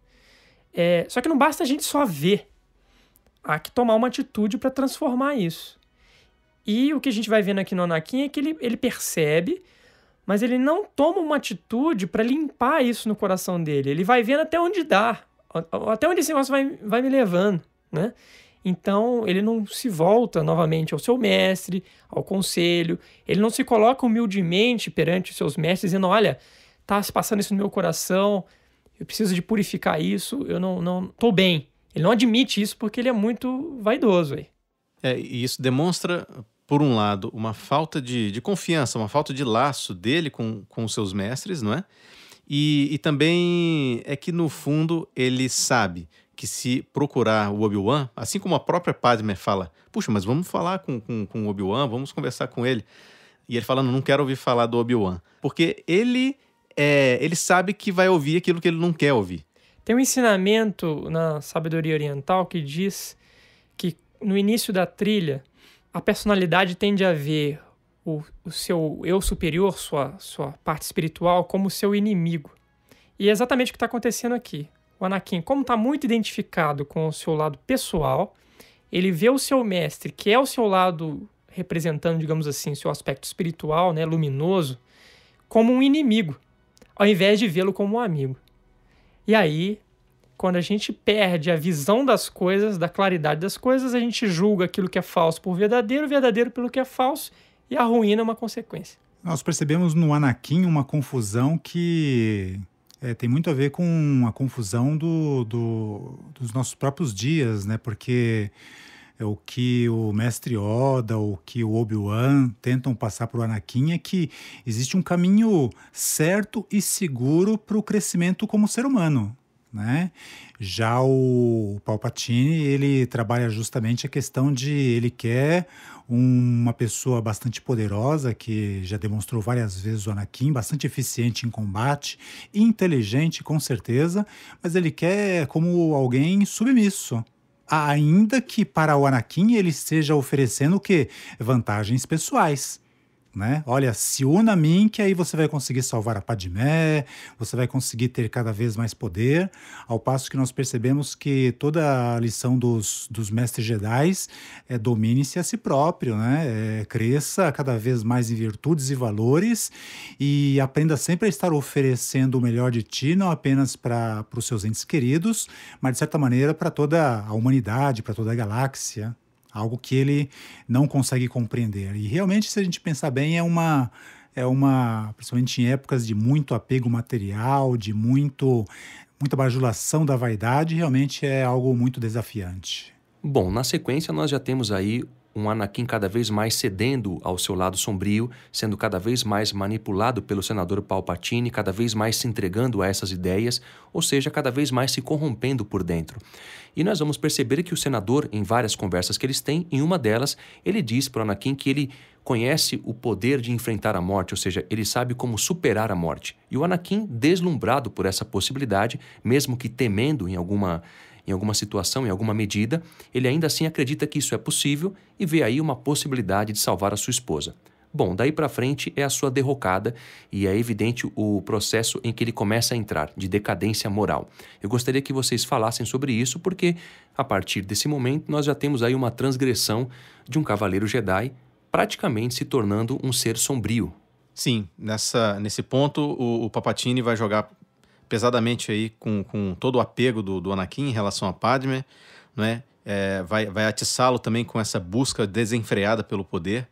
É, só que não basta a gente só ver. Há que tomar uma atitude para transformar isso. E o que a gente vai vendo aqui no Anakin é que ele, ele percebe, mas ele não toma uma atitude para limpar isso no coração dele. Ele vai vendo até onde dá, até onde esse negócio vai, vai me levando, né? Então, ele não se volta novamente ao seu mestre, ao conselho, ele não se coloca humildemente perante os seus mestres, dizendo: Olha, está se passando isso no meu coração, eu preciso de purificar isso, eu não, não bem. Ele não admite isso porque ele é muito vaidoso. Aí. É, e isso demonstra, por um lado, uma falta de, de confiança, uma falta de laço dele com, com os seus mestres, não é? E, e também é que, no fundo, ele sabe que se procurar o Obi-Wan, assim como a própria Padme fala, puxa, mas vamos falar com, com, com o Obi-Wan, vamos conversar com ele. E ele falando, não quero ouvir falar do Obi-Wan. Porque ele, é, ele sabe que vai ouvir aquilo que ele não quer ouvir. Tem um ensinamento na sabedoria oriental que diz que no início da trilha, a personalidade tende a ver o, o seu eu superior, sua, sua parte espiritual, como seu inimigo. E é exatamente o que está acontecendo aqui o Anakin, como está muito identificado com o seu lado pessoal, ele vê o seu mestre, que é o seu lado representando, digamos assim, seu aspecto espiritual, né, luminoso, como um inimigo, ao invés de vê-lo como um amigo. E aí, quando a gente perde a visão das coisas, da claridade das coisas, a gente julga aquilo que é falso por verdadeiro, verdadeiro pelo que é falso, e a ruína é uma consequência. Nós percebemos no Anakin uma confusão que é, tem muito a ver com a confusão do, do, dos nossos próprios dias, né? Porque é o que o mestre Oda, o que o Obi-Wan tentam passar para o Anakin é que existe um caminho certo e seguro para o crescimento como ser humano né? Já o Palpatine, ele trabalha justamente a questão de ele quer uma pessoa bastante poderosa, que já demonstrou várias vezes o Anakin, bastante eficiente em combate, inteligente com certeza, mas ele quer como alguém submisso. Ainda que para o Anakin ele esteja oferecendo o quê? Vantagens pessoais né? Olha, se una a mim que aí você vai conseguir salvar a Padmé, você vai conseguir ter cada vez mais poder, ao passo que nós percebemos que toda a lição dos, dos mestres Jedi é domine-se a si próprio, né? É, cresça cada vez mais em virtudes e valores e aprenda sempre a estar oferecendo o melhor de ti, não apenas para os seus entes queridos, mas de certa maneira para toda a humanidade, para toda a galáxia algo que ele não consegue compreender. E realmente, se a gente pensar bem, é uma é uma, principalmente em épocas de muito apego material, de muito muita bajulação da vaidade, realmente é algo muito desafiante. Bom, na sequência nós já temos aí um Anakin cada vez mais cedendo ao seu lado sombrio, sendo cada vez mais manipulado pelo senador Palpatine, cada vez mais se entregando a essas ideias, ou seja, cada vez mais se corrompendo por dentro. E nós vamos perceber que o senador, em várias conversas que eles têm, em uma delas, ele diz para Anakin que ele conhece o poder de enfrentar a morte, ou seja, ele sabe como superar a morte. E o Anakin, deslumbrado por essa possibilidade, mesmo que temendo em alguma em alguma situação, em alguma medida, ele ainda assim acredita que isso é possível e vê aí uma possibilidade de salvar a sua esposa. Bom, daí para frente é a sua derrocada e é evidente o processo em que ele começa a entrar de decadência moral. Eu gostaria que vocês falassem sobre isso porque a partir desse momento nós já temos aí uma transgressão de um cavaleiro Jedi praticamente se tornando um ser sombrio. Sim, nessa, nesse ponto o, o Papatini vai jogar pesadamente aí com, com todo o apego do, do Anakin em relação a Padme, né? É, vai, vai atiçá-lo também com essa busca desenfreada pelo poder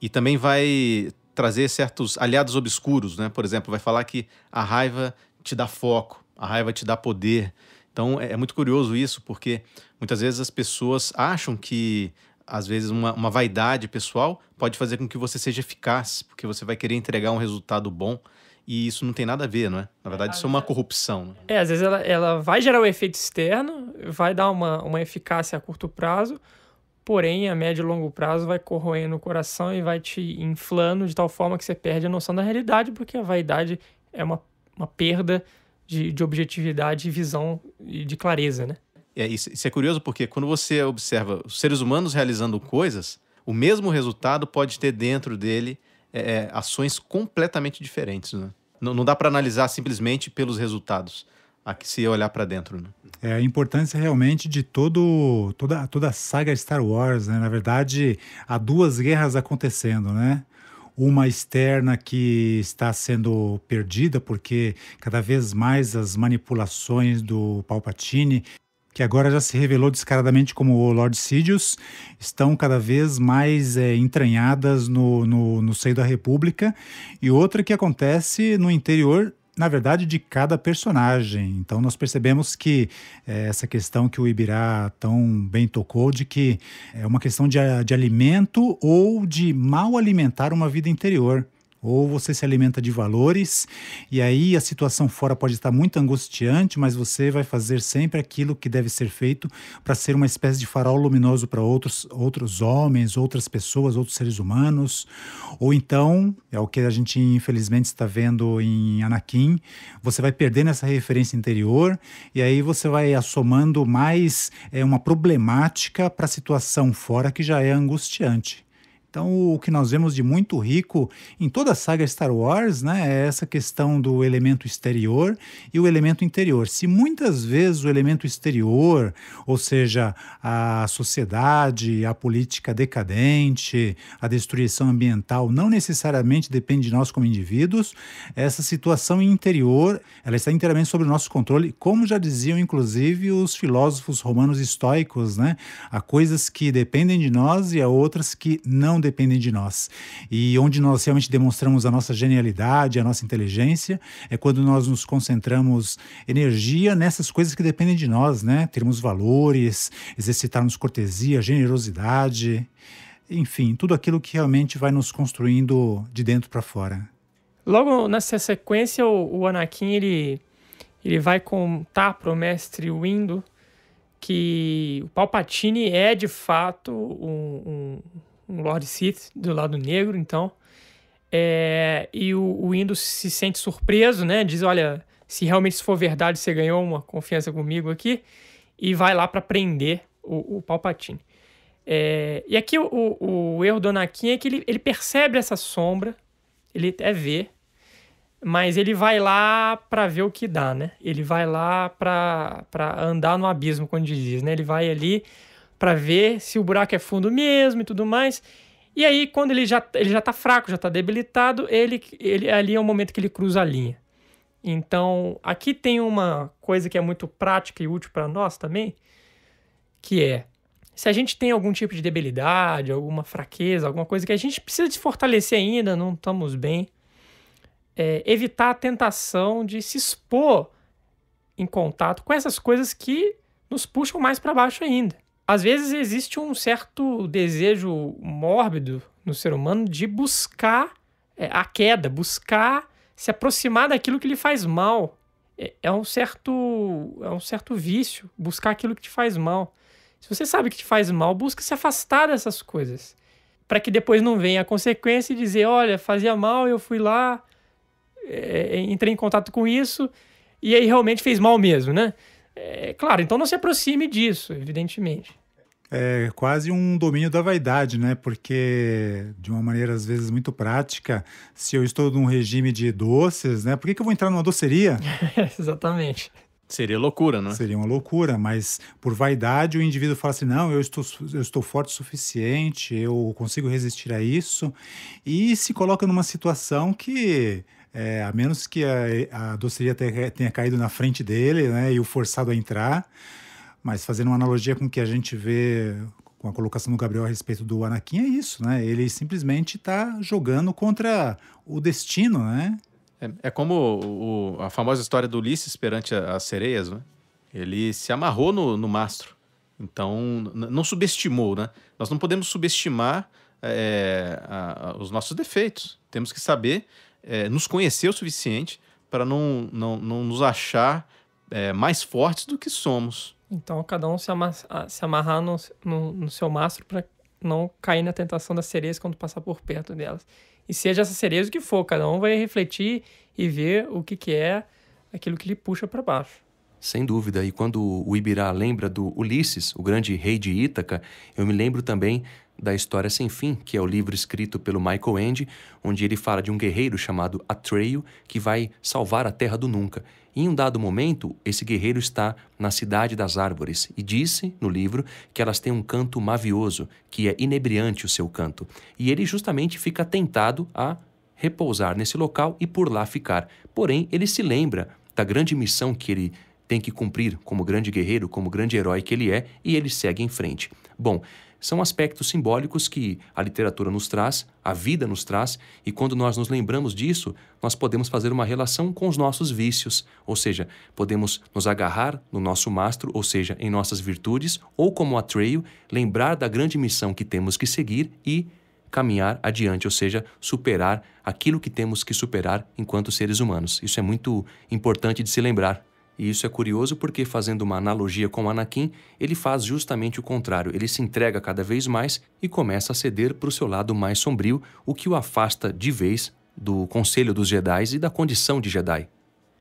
e também vai trazer certos aliados obscuros, né? Por exemplo, vai falar que a raiva te dá foco, a raiva te dá poder. Então é, é muito curioso isso, porque muitas vezes as pessoas acham que às vezes uma, uma vaidade pessoal pode fazer com que você seja eficaz, porque você vai querer entregar um resultado bom e isso não tem nada a ver, não é? Na é, verdade, isso é uma corrupção. Né? É, às vezes ela, ela vai gerar um efeito externo, vai dar uma, uma eficácia a curto prazo, porém, a médio e longo prazo vai corroendo o coração e vai te inflando de tal forma que você perde a noção da realidade, porque a vaidade é uma, uma perda de, de objetividade, visão e de clareza, né? É, isso, isso é curioso porque quando você observa os seres humanos realizando coisas, o mesmo resultado pode ter dentro dele é, é, ações completamente diferentes. Né? Não, não dá para analisar simplesmente pelos resultados a que se olhar para dentro. Né? É a importância realmente de todo, toda, toda a saga Star Wars, né? Na verdade, há duas guerras acontecendo, né? Uma externa que está sendo perdida porque cada vez mais as manipulações do Palpatine que agora já se revelou descaradamente como o Lord Sidious, estão cada vez mais é, entranhadas no, no, no seio da República, e outra que acontece no interior na verdade, de cada personagem. Então, nós percebemos que é, essa questão que o Ibirá tão bem tocou, de que é uma questão de, de alimento ou de mal alimentar uma vida interior. Ou você se alimenta de valores, e aí a situação fora pode estar muito angustiante, mas você vai fazer sempre aquilo que deve ser feito para ser uma espécie de farol luminoso para outros, outros homens, outras pessoas, outros seres humanos. Ou então, é o que a gente infelizmente está vendo em Anakin, você vai perdendo essa referência interior, e aí você vai assomando mais é, uma problemática para a situação fora que já é angustiante. Então, o que nós vemos de muito rico em toda a saga Star Wars, né, é essa questão do elemento exterior e o elemento interior. Se muitas vezes o elemento exterior, ou seja, a sociedade, a política decadente, a destruição ambiental, não necessariamente depende de nós como indivíduos, essa situação interior, ela está inteiramente sob o nosso controle, como já diziam inclusive os filósofos romanos estoicos, né? Há coisas que dependem de nós e há outras que não dependem de nós. E onde nós realmente demonstramos a nossa genialidade, a nossa inteligência, é quando nós nos concentramos energia nessas coisas que dependem de nós, né? Termos valores, exercitarmos cortesia, generosidade, enfim, tudo aquilo que realmente vai nos construindo de dentro para fora. Logo nessa sequência, o, o Anakin ele, ele vai contar para o mestre Windu que o Palpatine é de fato um, um, um Lord Sith do lado negro, então. É, e o, o Windows se sente surpreso, né? Diz, olha, se realmente isso for verdade, você ganhou uma confiança comigo aqui. E vai lá para prender o, o Palpatine. É, e aqui o, o, o, erro do Anakin é que ele, ele percebe essa sombra, ele até vê, mas ele vai lá para ver o que dá, né? Ele vai lá para andar no abismo, quando diz, né? Ele vai ali para ver se o buraco é fundo mesmo e tudo mais. E aí, quando ele já, ele já tá fraco, já está debilitado, ele, ele ali é o momento que ele cruza a linha. Então, aqui tem uma coisa que é muito prática e útil para nós também, que é se a gente tem algum tipo de debilidade, alguma fraqueza, alguma coisa que a gente precisa de fortalecer ainda, não estamos bem, é, evitar a tentação de se expor em contato com essas coisas que nos puxam mais para baixo ainda às vezes existe um certo desejo mórbido no ser humano de buscar é, a queda, buscar se aproximar daquilo que lhe faz mal. É, é, um certo é um certo vício buscar aquilo que te faz mal. Se você sabe que te faz mal, busca se afastar dessas coisas, para que depois não venha a consequência e dizer, olha, fazia mal, eu fui lá, é, é entrei em contato com isso e aí realmente fez mal mesmo, né? É, claro, então não se aproxime disso, evidentemente. É quase um domínio da vaidade, né? Porque, de uma maneira às vezes muito prática, se eu estou num regime de doces, né? Por que, que eu vou entrar numa doceria? Exatamente. Seria loucura, né? Seria uma loucura, mas por vaidade o indivíduo fala assim: não, eu estou, eu estou forte o suficiente, eu consigo resistir a isso, e se coloca numa situação que é, a menos que a, a doceria tenha, caído na frente dele né, e o forçado a entrar. Mas fazendo uma analogia com o que a gente vê com a colocação do Gabriel a respeito do Anakin, é isso, né? Ele simplesmente está jogando contra o destino, né? É, é como o, a famosa história do Ulisses perante as sereias, né? Ele se amarrou no, no mastro. Então, não subestimou, né? Nós não podemos subestimar é, a, a, os nossos defeitos. Temos que saber é, nos conhecer o suficiente para não, não, não nos achar é, mais fortes do que somos. Então, cada um se, ama se amarrar no, no, no seu mastro para não cair na tentação das sereias quando passar por perto delas. E seja essa sereia o que for, cada um vai refletir e ver o que, que é aquilo que lhe puxa para baixo. Sem dúvida. E quando o Ibirá lembra do Ulisses, o grande rei de Ítaca, eu me lembro também da História Sem Fim, que é o livro escrito pelo Michael Ende, onde ele fala de um guerreiro chamado Atreio que vai salvar a Terra do Nunca. E, em um dado momento, esse guerreiro está na Cidade das Árvores e disse no livro que elas têm um canto mavioso, que é inebriante o seu canto. E ele justamente fica tentado a repousar nesse local e por lá ficar. Porém, ele se lembra da grande missão que ele tem que cumprir como grande guerreiro, como grande herói que ele é, e ele segue em frente. Bom, são aspectos simbólicos que a literatura nos traz, a vida nos traz, e quando nós nos lembramos disso, nós podemos fazer uma relação com os nossos vícios, ou seja, podemos nos agarrar no nosso mastro, ou seja, em nossas virtudes, ou como Atreio, lembrar da grande missão que temos que seguir e caminhar adiante, ou seja, superar aquilo que temos que superar enquanto seres humanos. Isso é muito importante de se lembrar. E isso é curioso porque, fazendo uma analogia com Anakin, ele faz justamente o contrário. Ele se entrega cada vez mais e começa a ceder para o seu lado mais sombrio, o que o afasta de vez do Conselho dos Jedi e da condição de Jedi.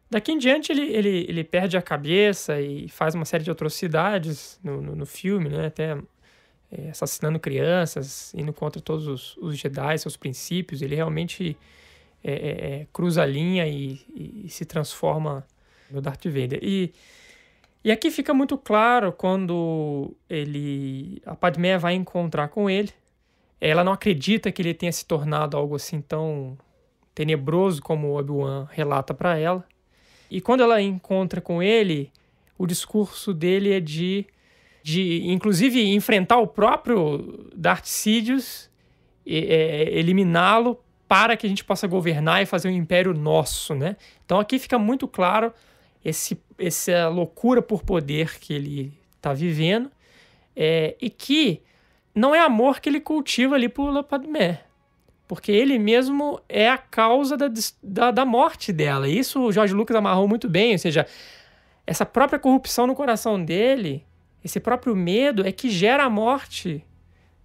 Daqui em diante, ele, ele, ele perde a cabeça e faz uma série de atrocidades no, no, no filme, né? Até é, assassinando crianças, indo contra todos os, os Jedi, seus princípios. Ele realmente é, é, é cruza a linha e, e se transforma o Darth Vader. E, e aqui fica muito claro quando ele a Padmé vai encontrar com ele. Ela não acredita que ele tenha se tornado algo assim tão tenebroso como Obi-Wan relata para ela. E quando ela encontra com ele, o discurso dele é de de inclusive enfrentar o próprio Darth Sidious, é, eliminá-lo para que a gente possa governar e fazer um império nosso, né? Então aqui fica muito claro esse, essa loucura por poder que ele está vivendo, é, e que não é amor que ele cultiva ali por La Padmé, porque ele mesmo é a causa da, da, da morte dela. isso o Jorge Lucas amarrou muito bem, ou seja, essa própria corrupção no coração dele, esse próprio medo é que gera a morte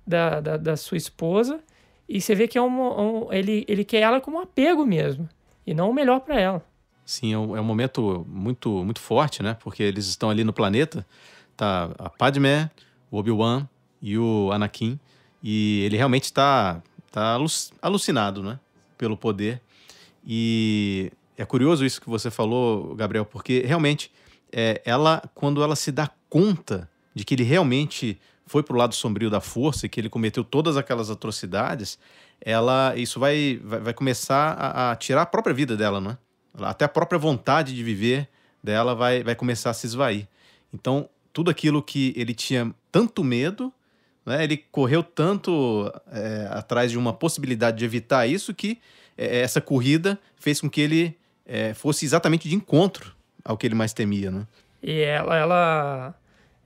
da, da, da sua esposa, e você vê que é um, um, ele, ele quer ela como um apego mesmo, e não o melhor para ela. Sim, é um, é um momento muito, muito forte, né? Porque eles estão ali no planeta. Tá a Padmé, o Obi-Wan e o Anakin. E ele realmente está tá, tá alucinado, né? Pelo poder. E é curioso isso que você falou, Gabriel, porque realmente é, ela, quando ela se dá conta de que ele realmente foi para o lado sombrio da força e que ele cometeu todas aquelas atrocidades, ela isso vai, vai, vai começar a, a, tirar a própria vida dela, não é? até a própria vontade de viver dela vai, vai começar a se esvair. Então, tudo aquilo que ele tinha tanto medo, né, ele correu tanto é, atrás de uma possibilidade de evitar isso que é, essa corrida fez com que ele é, fosse exatamente de encontro ao que ele mais temia. Né? E ela, ela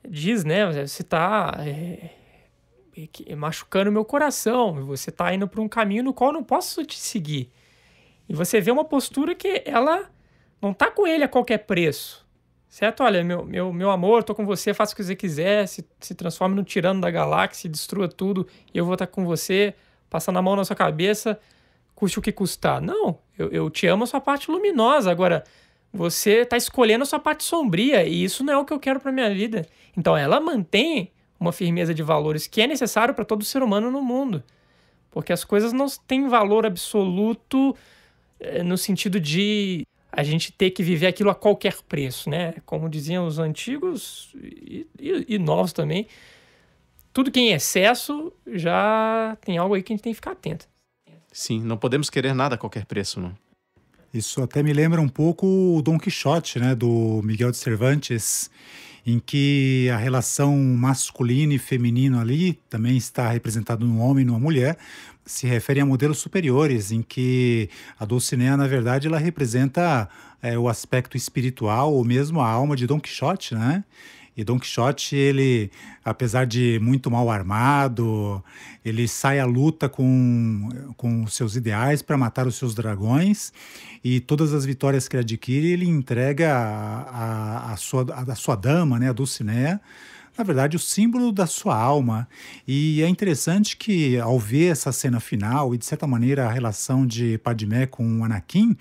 diz, né, você está é, é, machucando meu coração, você está indo para um caminho no qual eu não posso te seguir. E você vê uma postura que ela não tá com ele a qualquer preço. Certo? Olha, meu, meu, meu amor, tô com você, faça o que você quiser, se, se transforme no tirano da galáxia, destrua tudo, e eu vou estar tá com você, passando a mão na sua cabeça, custe o que custar. Não, eu, eu te amo a sua parte luminosa. Agora, você tá escolhendo a sua parte sombria, e isso não é o que eu quero para minha vida. Então, ela mantém uma firmeza de valores que é necessário para todo ser humano no mundo. Porque as coisas não têm valor absoluto eh, no sentido de a gente ter que viver aquilo a qualquer preço, né? Como diziam os antigos e, e, e novos também, tudo que é em excesso já tem algo aí que a gente tem que ficar atento. Sim, não podemos querer nada a qualquer preço, não. Isso até me lembra um pouco o Dom Quixote, né, do Miguel de Cervantes, em que a relação masculino e feminino ali também está representado no homem e numa mulher, se referem a modelos superiores, em que a Dulcinea, na verdade, ela representa é, o aspecto espiritual ou mesmo a alma de Don Quixote, né? E Don Quixote, ele, apesar de muito mal armado, ele sai à luta com, com seus ideais para matar os seus dragões. E todas as vitórias que ele adquire, ele entrega a, a, a sua, a, a sua dama, né, a Dulcinea, na verdade, o símbolo da sua alma. E é interessante que, ao ver essa cena final e, de certa maneira, a relação de Padmé com Anakin,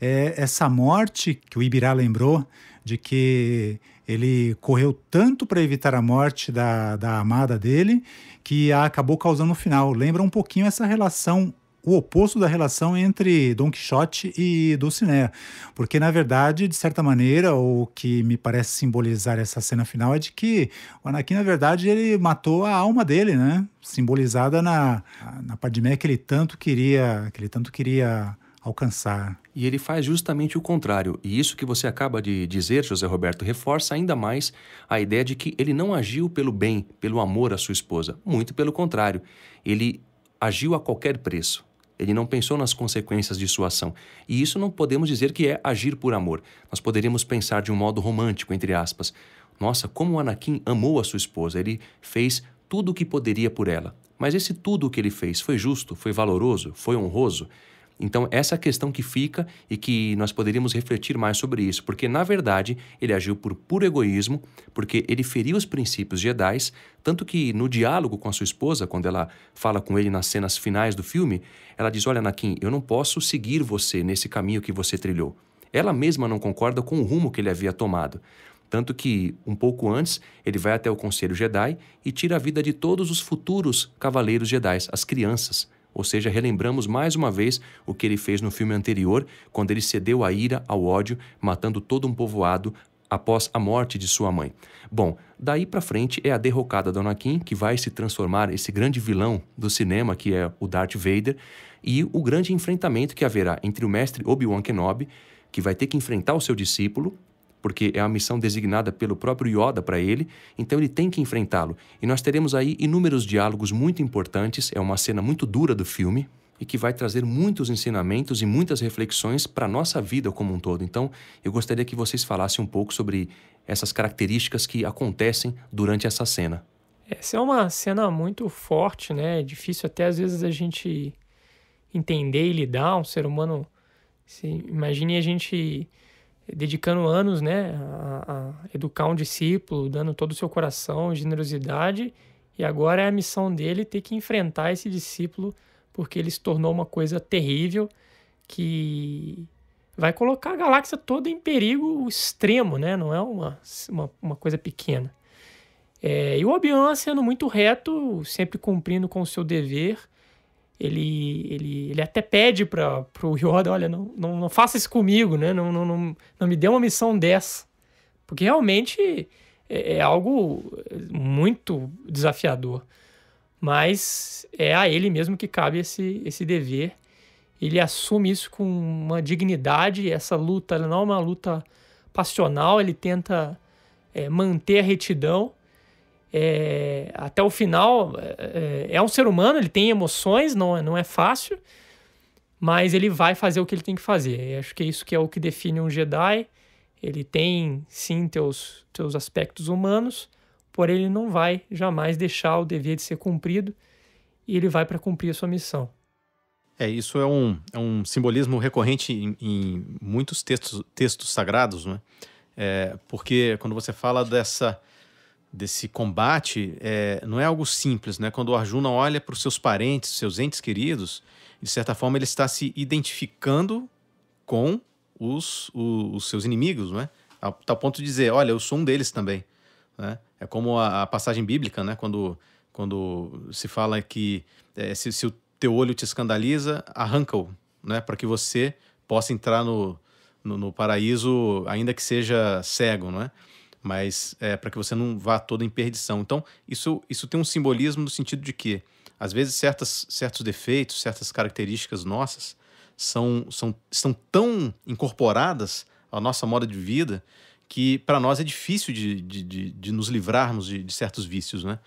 é, essa morte que o Ibirá lembrou de que ele correu tanto para evitar a morte da, da amada dele que acabou causando o final. Lembra um pouquinho essa relação o oposto da relação entre Don Quixote e Dulcinea. Porque, na verdade, de certa maneira, o que me parece simbolizar essa cena final é de que o Anakin, na verdade, ele matou a alma dele, né? Simbolizada na, na Padmé que ele tanto queria, que ele tanto queria alcançar. E ele faz justamente o contrário. E isso que você acaba de dizer, José Roberto, reforça ainda mais a ideia de que ele não agiu pelo bem, pelo amor à sua esposa. Muito pelo contrário. Ele agiu a qualquer preço. Ele não pensou nas consequências de sua ação. E isso não podemos dizer que é agir por amor. Nós poderíamos pensar de um modo romântico, entre aspas. Nossa, como Anakin amou a sua esposa. Ele fez tudo o que poderia por ela. Mas esse tudo o que ele fez foi justo, foi valoroso, foi honroso. Então, essa é questão que fica e que nós poderíamos refletir mais sobre isso, porque na verdade ele agiu por puro egoísmo, porque ele feriu os princípios jedais, tanto que no diálogo com a sua esposa, quando ela fala com ele nas cenas finais do filme, ela diz: Olha, Anakin, eu não posso seguir você nesse caminho que você trilhou. Ela mesma não concorda com o rumo que ele havia tomado. Tanto que, um pouco antes, ele vai até o Conselho Jedi e tira a vida de todos os futuros Cavaleiros Jedi, as crianças ou seja, relembramos mais uma vez o que ele fez no filme anterior, quando ele cedeu à ira, ao ódio, matando todo um povoado após a morte de sua mãe. Bom, daí para frente é a derrocada da Anakin que vai se transformar esse grande vilão do cinema que é o Darth Vader e o grande enfrentamento que haverá entre o mestre Obi-Wan Kenobi que vai ter que enfrentar o seu discípulo porque é a missão designada pelo próprio Yoda para ele, então ele tem que enfrentá-lo. E nós teremos aí inúmeros diálogos muito importantes, é uma cena muito dura do filme, e que vai trazer muitos ensinamentos e muitas reflexões para a nossa vida como um todo. Então, eu gostaria que vocês falassem um pouco sobre essas características que acontecem durante essa cena. Essa é uma cena muito forte, né? É difícil até às vezes a gente entender e lidar. Um ser humano. Se, imagine a gente dedicando anos né, a, a, educar um discípulo, dando todo o seu coração, generosidade, e agora é a missão dele ter que enfrentar esse discípulo, porque ele se tornou uma coisa terrível que vai colocar a galáxia toda em perigo extremo, né? não é uma, uma, uma coisa pequena. É, e o Obi-Wan sendo muito reto, sempre cumprindo com o seu dever, ele, ele, ele até pede para o Yoda, olha, não, não, não, faça isso comigo, né? Não, não, não, não me dê uma missão dessa. Porque realmente é, é algo muito desafiador. Mas é a ele mesmo que cabe esse, esse dever. Ele assume isso com uma dignidade, essa luta não é uma luta passional, ele tenta é, manter a retidão, é, até o final, é, é, é, um ser humano, ele tem emoções, não, é, não é fácil, mas ele vai fazer o que ele tem que fazer. E acho que é isso que é o que define um Jedi. Ele tem, sim, teus, teus aspectos humanos, porém ele não vai jamais deixar o dever de ser cumprido e ele vai para cumprir a sua missão. É, isso é um, é um simbolismo recorrente em, em muitos textos, textos sagrados, né? É, porque quando você fala dessa desse combate é, não é algo simples, né? Quando o Arjuna olha para os seus parentes, seus entes queridos, de certa forma ele está se identificando com os, os, os seus inimigos, né? A tal tá ponto de dizer, olha, eu sou um deles também. Né? É como a, a passagem bíblica, né? Quando, quando se fala que é, se, se, o teu olho te escandaliza, arranca-o, né? Para que você possa entrar no, no, no paraíso, ainda que seja cego, não é? mas é, para que você não vá toda em perdição. Então, isso, isso tem um simbolismo no sentido de que, às vezes, certas, certos defeitos, certas características nossas são, são, estão tão incorporadas à nossa moda de vida que para nós é difícil de, de, de, de nos livrarmos de, de, certos vícios, né?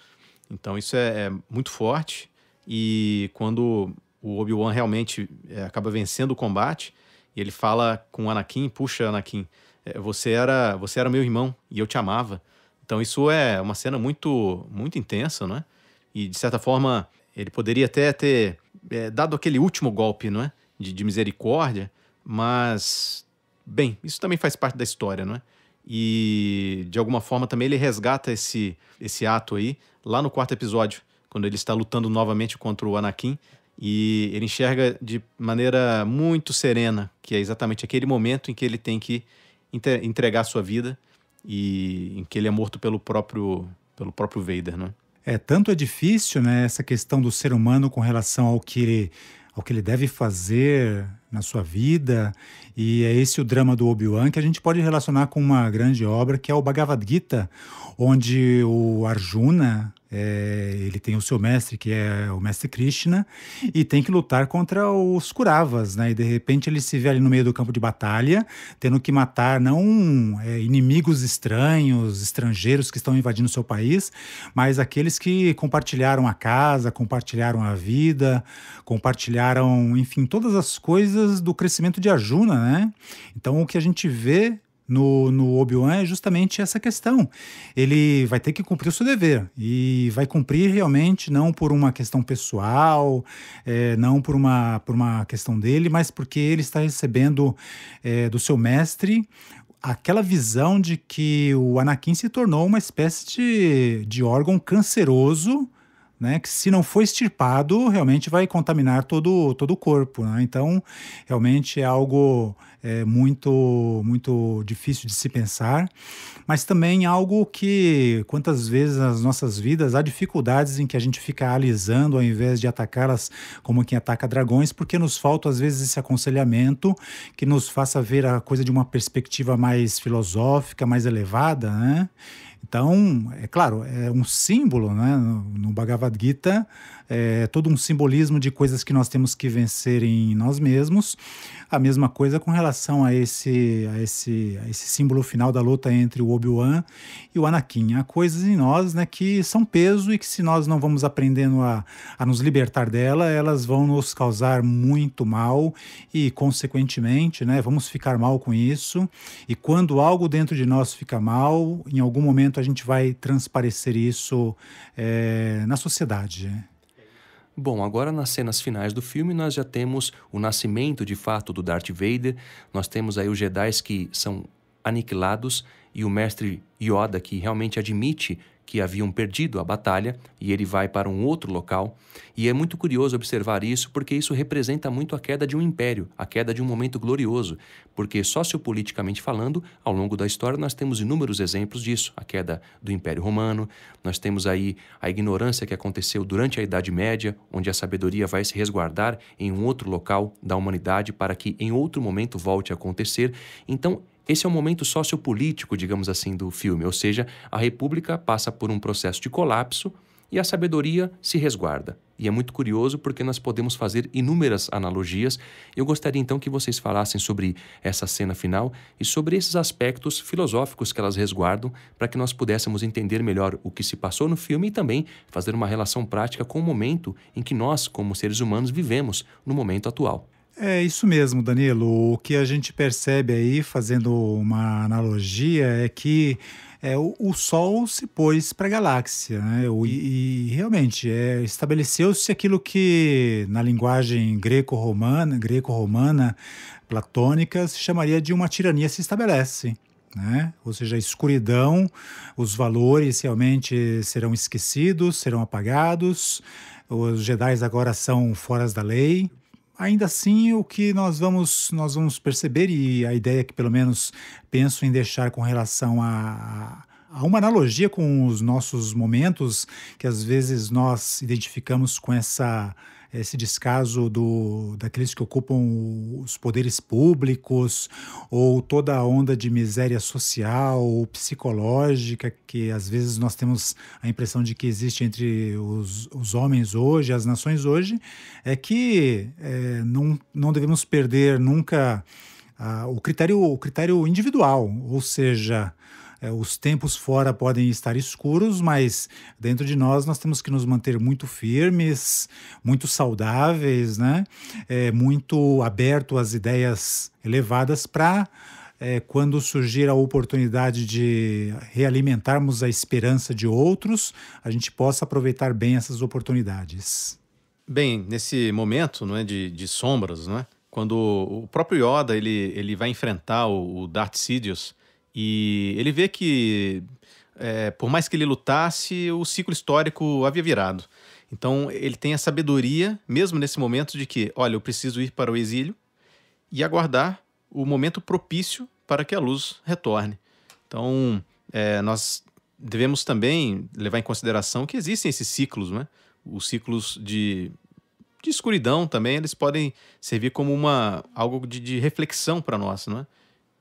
Então isso é, é muito forte e quando o Obi-Wan realmente é, acaba vencendo o combate, e ele fala com o Anakin, puxa Anakin, é, você era, você era meu irmão e eu te amava. Então isso é uma cena muito, muito intensa, não é? E de certa forma ele poderia até ter é, dado aquele último golpe, não é? De, de, misericórdia, mas bem, isso também faz parte da história, não é? E de alguma forma também ele resgata esse esse ato aí lá no quarto episódio, quando ele está lutando novamente contra o Anakin e ele enxerga de maneira muito serena que é exatamente aquele momento em que ele tem que entregar a sua vida e em que ele é morto pelo próprio pelo próprio Vader, né? É tanto é difícil, né, essa questão do ser humano com relação ao que ele, ao que ele deve fazer na sua vida, e é esse o drama do Obi-Wan que a gente pode relacionar com uma grande obra que é o Bhagavad Gita, onde o Arjuna, é, ele tem o seu mestre, que é o mestre Krishna, e tem que lutar contra os Kuravas, né? E de repente ele se vê ali no meio do campo de batalha, tendo que matar não é, inimigos estranhos, estrangeiros que estão invadindo o seu país, mas aqueles que compartilharam a casa, compartilharam a vida, compartilharam, enfim, todas as coisas do crescimento de Arjuna, né? Então o que a gente vê no, no Obi-Wan é justamente essa questão. Ele vai ter que cumprir o seu dever e vai cumprir realmente não por uma questão pessoal, é, não por uma, por uma questão dele, mas porque ele está recebendo é, do seu mestre aquela visão de que o Anakin se tornou uma espécie de, de órgão canceroso né, que se não for extirpado, realmente vai contaminar todo, todo o corpo. Né? Então, realmente é algo é, muito, muito difícil de se pensar, mas também algo que, quantas vezes nas nossas vidas, há dificuldades em que a gente fica alisando ao invés de atacá-las como quem ataca dragões, porque nos falta, às vezes, esse aconselhamento que nos faça ver a coisa de uma perspectiva mais filosófica, mais elevada, né? Então, é claro, é um símbolo, né? No Bhagavad Gita, é, todo um simbolismo de coisas que nós temos que vencer em nós mesmos. A mesma coisa com relação a esse, a esse, a esse símbolo final da luta entre o Obi-Wan e o Anakin. Há coisas em nós né, que são peso e que se nós não vamos aprendendo a, a nos libertar dela, elas vão nos causar muito mal e, consequentemente, né, vamos ficar mal com isso. E quando algo dentro de nós fica mal, em algum momento a gente vai transparecer isso é, na sociedade. Bom, agora nas cenas finais do filme nós já temos o nascimento de fato do Darth Vader, nós temos aí os Jedi que são aniquilados e o mestre Yoda que realmente admite que haviam perdido a batalha e ele vai para um outro local. E é muito curioso observar isso porque isso representa muito a queda de um império, a queda de um momento glorioso, porque sociopoliticamente falando, ao longo da história nós temos inúmeros exemplos disso, a queda do Império Romano, nós temos aí a ignorância que aconteceu durante a Idade Média, onde a sabedoria vai se resguardar em um outro local da humanidade para que em outro momento volte a acontecer. Então, esse é o momento sociopolítico, digamos assim, do filme, ou seja, a República passa por um processo de colapso e a sabedoria se resguarda. E é muito curioso porque nós podemos fazer inúmeras analogias. Eu gostaria então que vocês falassem sobre essa cena final e sobre esses aspectos filosóficos que elas resguardam para que nós pudéssemos entender melhor o que se passou no filme e também fazer uma relação prática com o momento em que nós, como seres humanos, vivemos no momento atual. É isso mesmo, Danilo. O que a gente percebe aí, fazendo uma analogia, é que é, o, o Sol se pôs para a galáxia, né? O, e, e, realmente é, estabeleceu-se aquilo que na linguagem greco-romana, greco-romana platônica, se chamaria de uma tirania se estabelece. Né? Ou seja, a escuridão, os valores realmente serão esquecidos, serão apagados, os Jedi agora são fora da lei, Ainda assim, o que nós vamos, nós vamos perceber, e a ideia que pelo menos penso em deixar com relação a, uma analogia com os nossos momentos que às vezes nós identificamos com essa esse descaso do, daqueles que ocupam os poderes públicos, ou toda a onda de miséria social ou psicológica que às vezes nós temos a impressão de que existe entre os, os homens hoje, as nações hoje, é que é, não, não devemos perder nunca ah, o, critério, o critério individual, ou seja, é, os tempos fora podem estar escuros, mas dentro de nós nós temos que nos manter muito firmes, muito saudáveis, né? É, muito aberto às ideias elevadas para é, quando surgir a oportunidade de realimentarmos a esperança de outros, a gente possa aproveitar bem essas oportunidades. Bem, nesse momento não é, de, de sombras, não é? quando o próprio Yoda ele, ele vai enfrentar o, o Darth Sidious, e ele vê que, é, por mais que ele lutasse, o ciclo histórico havia virado. Então ele tem a sabedoria, mesmo nesse momento, de que, olha, eu preciso ir para o exílio e aguardar o momento propício para que a luz retorne. Então é, nós devemos também levar em consideração que existem esses ciclos, né? Os ciclos de, de escuridão também, eles podem servir como uma, algo de, de reflexão para nós, não é?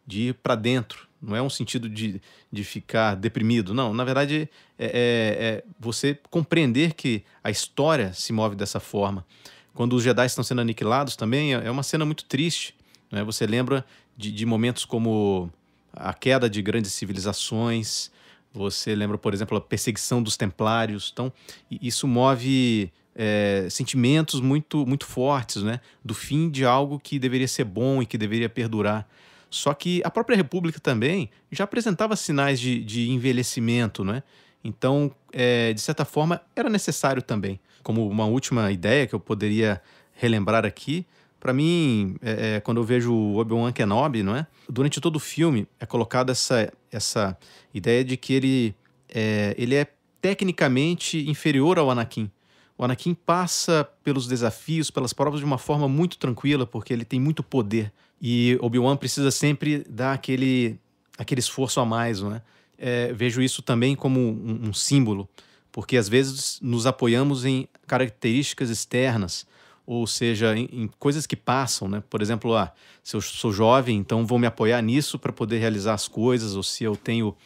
de ir para dentro. Não é um sentido de, de ficar deprimido, não. Na verdade, é, é, é, você compreender que a história se move dessa forma. Quando os Jedi estão sendo aniquilados também, é, é uma cena muito triste. Né? Você lembra de, de momentos como a queda de grandes civilizações, você lembra, por exemplo, a perseguição dos templários. Então, isso move é, sentimentos muito, muito fortes, né? Do fim de algo que deveria ser bom e que deveria perdurar. Só que a própria República também já apresentava sinais de, de envelhecimento, né? Então, é, de certa forma, era necessário também. Como uma última ideia que eu poderia relembrar aqui, para mim, é, é, quando eu vejo Obi-Wan Kenobi, não é? Durante todo o filme é colocada essa, essa ideia de que ele é, ele é tecnicamente inferior ao Anakin. O Anakin passa pelos desafios, pelas provas de uma forma muito tranquila, porque ele tem muito poder, e Obi-Wan precisa sempre dar aquele, aquele esforço a mais, né? É, vejo isso também como um, um, símbolo, porque às vezes nos apoiamos em características externas, ou seja, em, em coisas que passam, né? Por exemplo, ah, se eu sou jovem, então vou me apoiar nisso para poder realizar as coisas, ou se eu tenho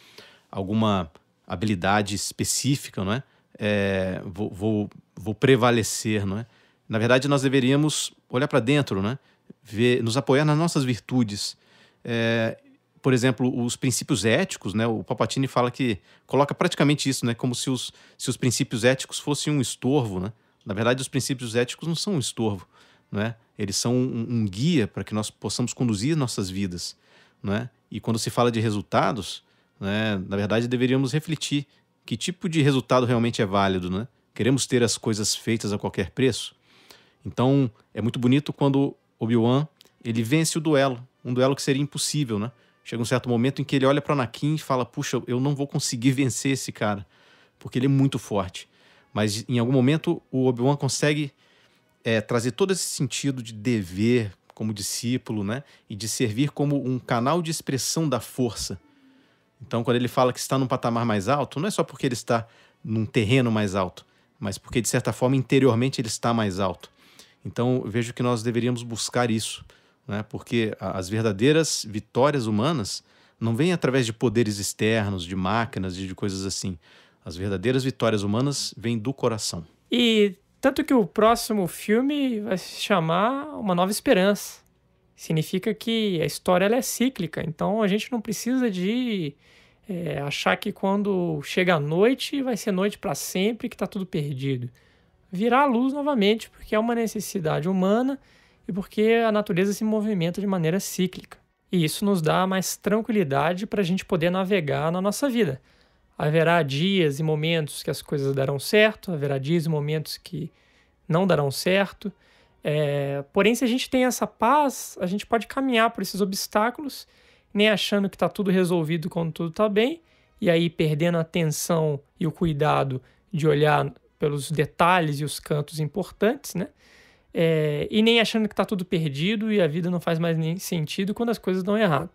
alguma habilidade específica, não é? é vou, vou, vou prevalecer, não é? Na verdade, nós deveríamos olhar para dentro, né? ver, nos apoiar nas nossas virtudes. É, por exemplo, os princípios éticos, né? O Papatini fala que coloca praticamente isso, né? Como se os, se os princípios éticos fossem um estorvo, né? Na verdade, os princípios éticos não são um estorvo, né? Eles são um, um guia para que nós possamos conduzir nossas vidas, né? E quando se fala de resultados, né? Na verdade, deveríamos refletir que tipo de resultado realmente é válido, né? Queremos ter as coisas feitas a qualquer preço? Então, é muito bonito quando Obi-Wan, ele vence o duelo, um duelo que seria impossível, né? Chega um certo momento em que ele olha para Anakin e fala: "Puxa, eu não vou conseguir vencer esse cara, porque ele é muito forte". Mas em algum momento o Obi-Wan consegue é, trazer todo esse sentido de dever como discípulo, né? E de servir como um canal de expressão da força. Então, quando ele fala que está num patamar mais alto, não é só porque ele está num terreno mais alto, mas porque de certa forma interiormente ele está mais alto. Então, vejo que nós deveríamos buscar isso, né? porque as verdadeiras vitórias humanas não vêm através de poderes externos, de máquinas, de coisas assim. As verdadeiras vitórias humanas vêm do coração. E tanto que o próximo filme vai se chamar Uma Nova Esperança. Significa que a história é cíclica, então a gente não precisa de é, achar que quando chega a noite vai ser noite para sempre, que está tudo perdido virar a luz novamente, porque é uma necessidade humana e porque a natureza se movimenta de maneira cíclica. E isso nos dá mais tranquilidade para a gente poder navegar na nossa vida. Haverá dias e momentos que as coisas darão certo, haverá dias e momentos que não darão certo. É... Porém, se a gente tem essa paz, a gente pode caminhar por esses obstáculos, nem achando que está tudo resolvido quando tudo está bem, e aí perdendo a atenção e o cuidado de olhar pelos detalhes e os cantos importantes, né? É, e nem achando que está tudo perdido e a vida não faz mais nem sentido quando as coisas dão errado.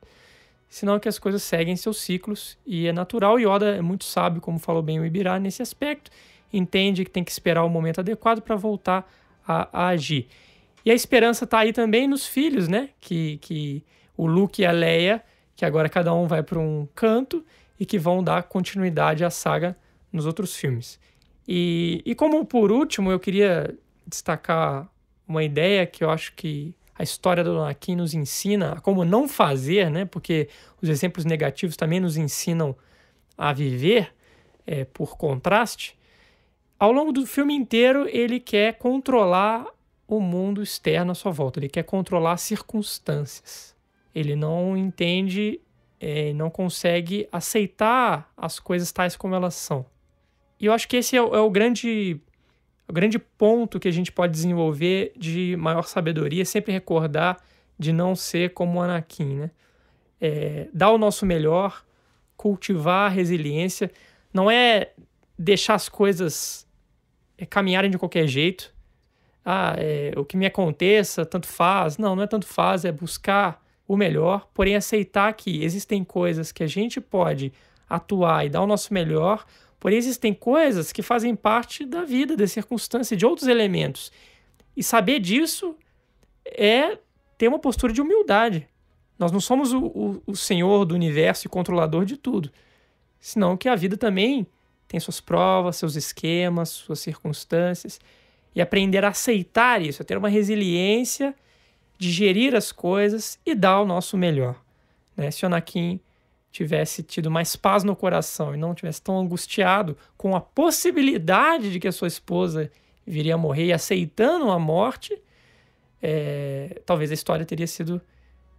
Sinal que as coisas seguem seus ciclos e é natural. E Oda é muito sábio, como falou bem o Ibirá, nesse aspecto. Entende que tem que esperar o momento adequado para voltar a, a, agir. E a esperança está aí também nos filhos, né? Que, que o Luke e a Leia, que agora cada um vai para um canto e que vão dar continuidade à saga nos outros filmes. E, e como por último, eu queria destacar uma ideia que eu acho que a história do Anakin nos ensina a como não fazer, né? Porque os exemplos negativos também nos ensinam a viver, é, por contraste. Ao longo do filme inteiro, ele quer controlar o mundo externo à sua volta, ele quer controlar as circunstâncias. Ele não entende, é, não consegue aceitar as coisas tais como elas são. E eu acho que esse é o, é o grande o grande ponto que a gente pode desenvolver de maior sabedoria sempre recordar de não ser como Anakin, né? É, dar o nosso melhor, cultivar a resiliência, não é deixar as coisas é, caminharem de qualquer jeito. Ah, é, o que me aconteça, tanto faz. Não, não é tanto faz, é buscar o melhor, porém aceitar que existem coisas que a gente pode atuar e dar o nosso melhor, Porém, existem coisas que fazem parte da vida, da circunstância, de outros elementos. E saber disso é ter uma postura de humildade. Nós não somos o, o, o senhor do universo e controlador de tudo. Senão que a vida também tem suas provas, seus esquemas, suas circunstâncias. E aprender a aceitar isso, a ter uma resiliência, digerir as coisas e dar o nosso melhor. Né? Se o Anakin tivesse tido mais paz no coração e não tivesse tão angustiado com a possibilidade de que a sua esposa viria a morrer e aceitando a morte, é, talvez a história teria sido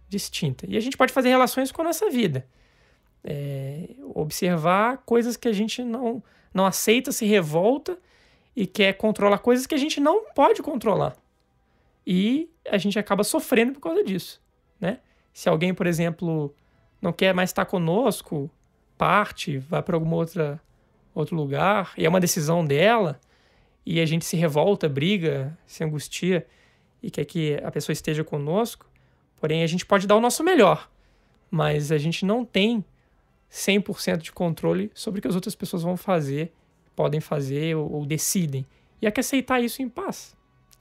distinta. E a gente pode fazer relações com a nossa vida. É, observar coisas que a gente não, não aceita, se revolta e quer controlar coisas que a gente não pode controlar. E a gente acaba sofrendo por causa disso, né? Se alguém, por exemplo, não quer mais estar conosco, parte, vai para algum outra, outro lugar, e é uma decisão dela, e a gente se revolta, briga, se angustia e quer que a pessoa esteja conosco, porém a gente pode dar o nosso melhor, mas a gente não tem 100% de controle sobre o que as outras pessoas vão fazer, podem fazer ou, ou decidem. E é que aceitar isso em paz.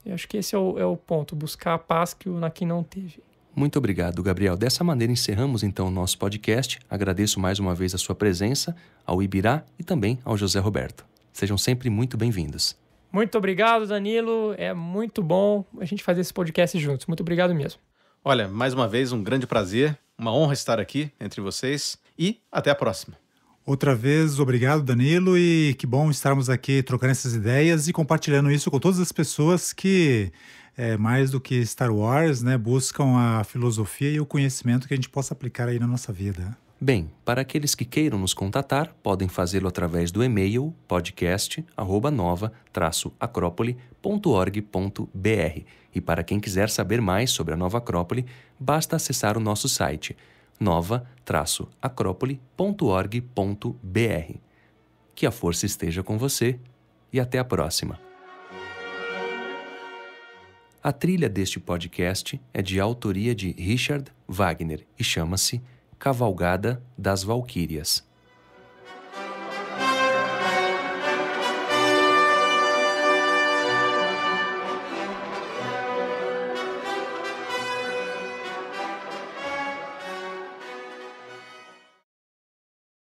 Eu acho que esse é o, é o ponto, buscar a paz que o Nakin não teve. Muito obrigado, Gabriel. Dessa maneira encerramos então o nosso podcast. Agradeço mais uma vez a sua presença, ao Ibirá e também ao José Roberto. Sejam sempre muito bem-vindos. Muito obrigado, Danilo. É muito bom a gente fazer esse podcast juntos. Muito obrigado mesmo. Olha, mais uma vez, um grande prazer, uma honra estar aqui entre vocês e até a próxima. Outra vez, obrigado, Danilo, e que bom estarmos aqui trocando essas ideias e compartilhando isso com todas as pessoas que é, mais do que Star Wars, né, buscam a filosofia e o conhecimento que a gente possa aplicar aí na nossa vida. Bem, para aqueles que queiram nos contatar, podem fazê-lo através do e-mail podcast@nova-acropole.org.br. E para quem quiser saber mais sobre a Nova Acrópole, basta acessar o nosso site nova-acrópole.org.br. Que a força esteja com você e até a próxima. A trilha deste podcast é de autoria de Richard Wagner e chama-se Cavalgada das Valquírias.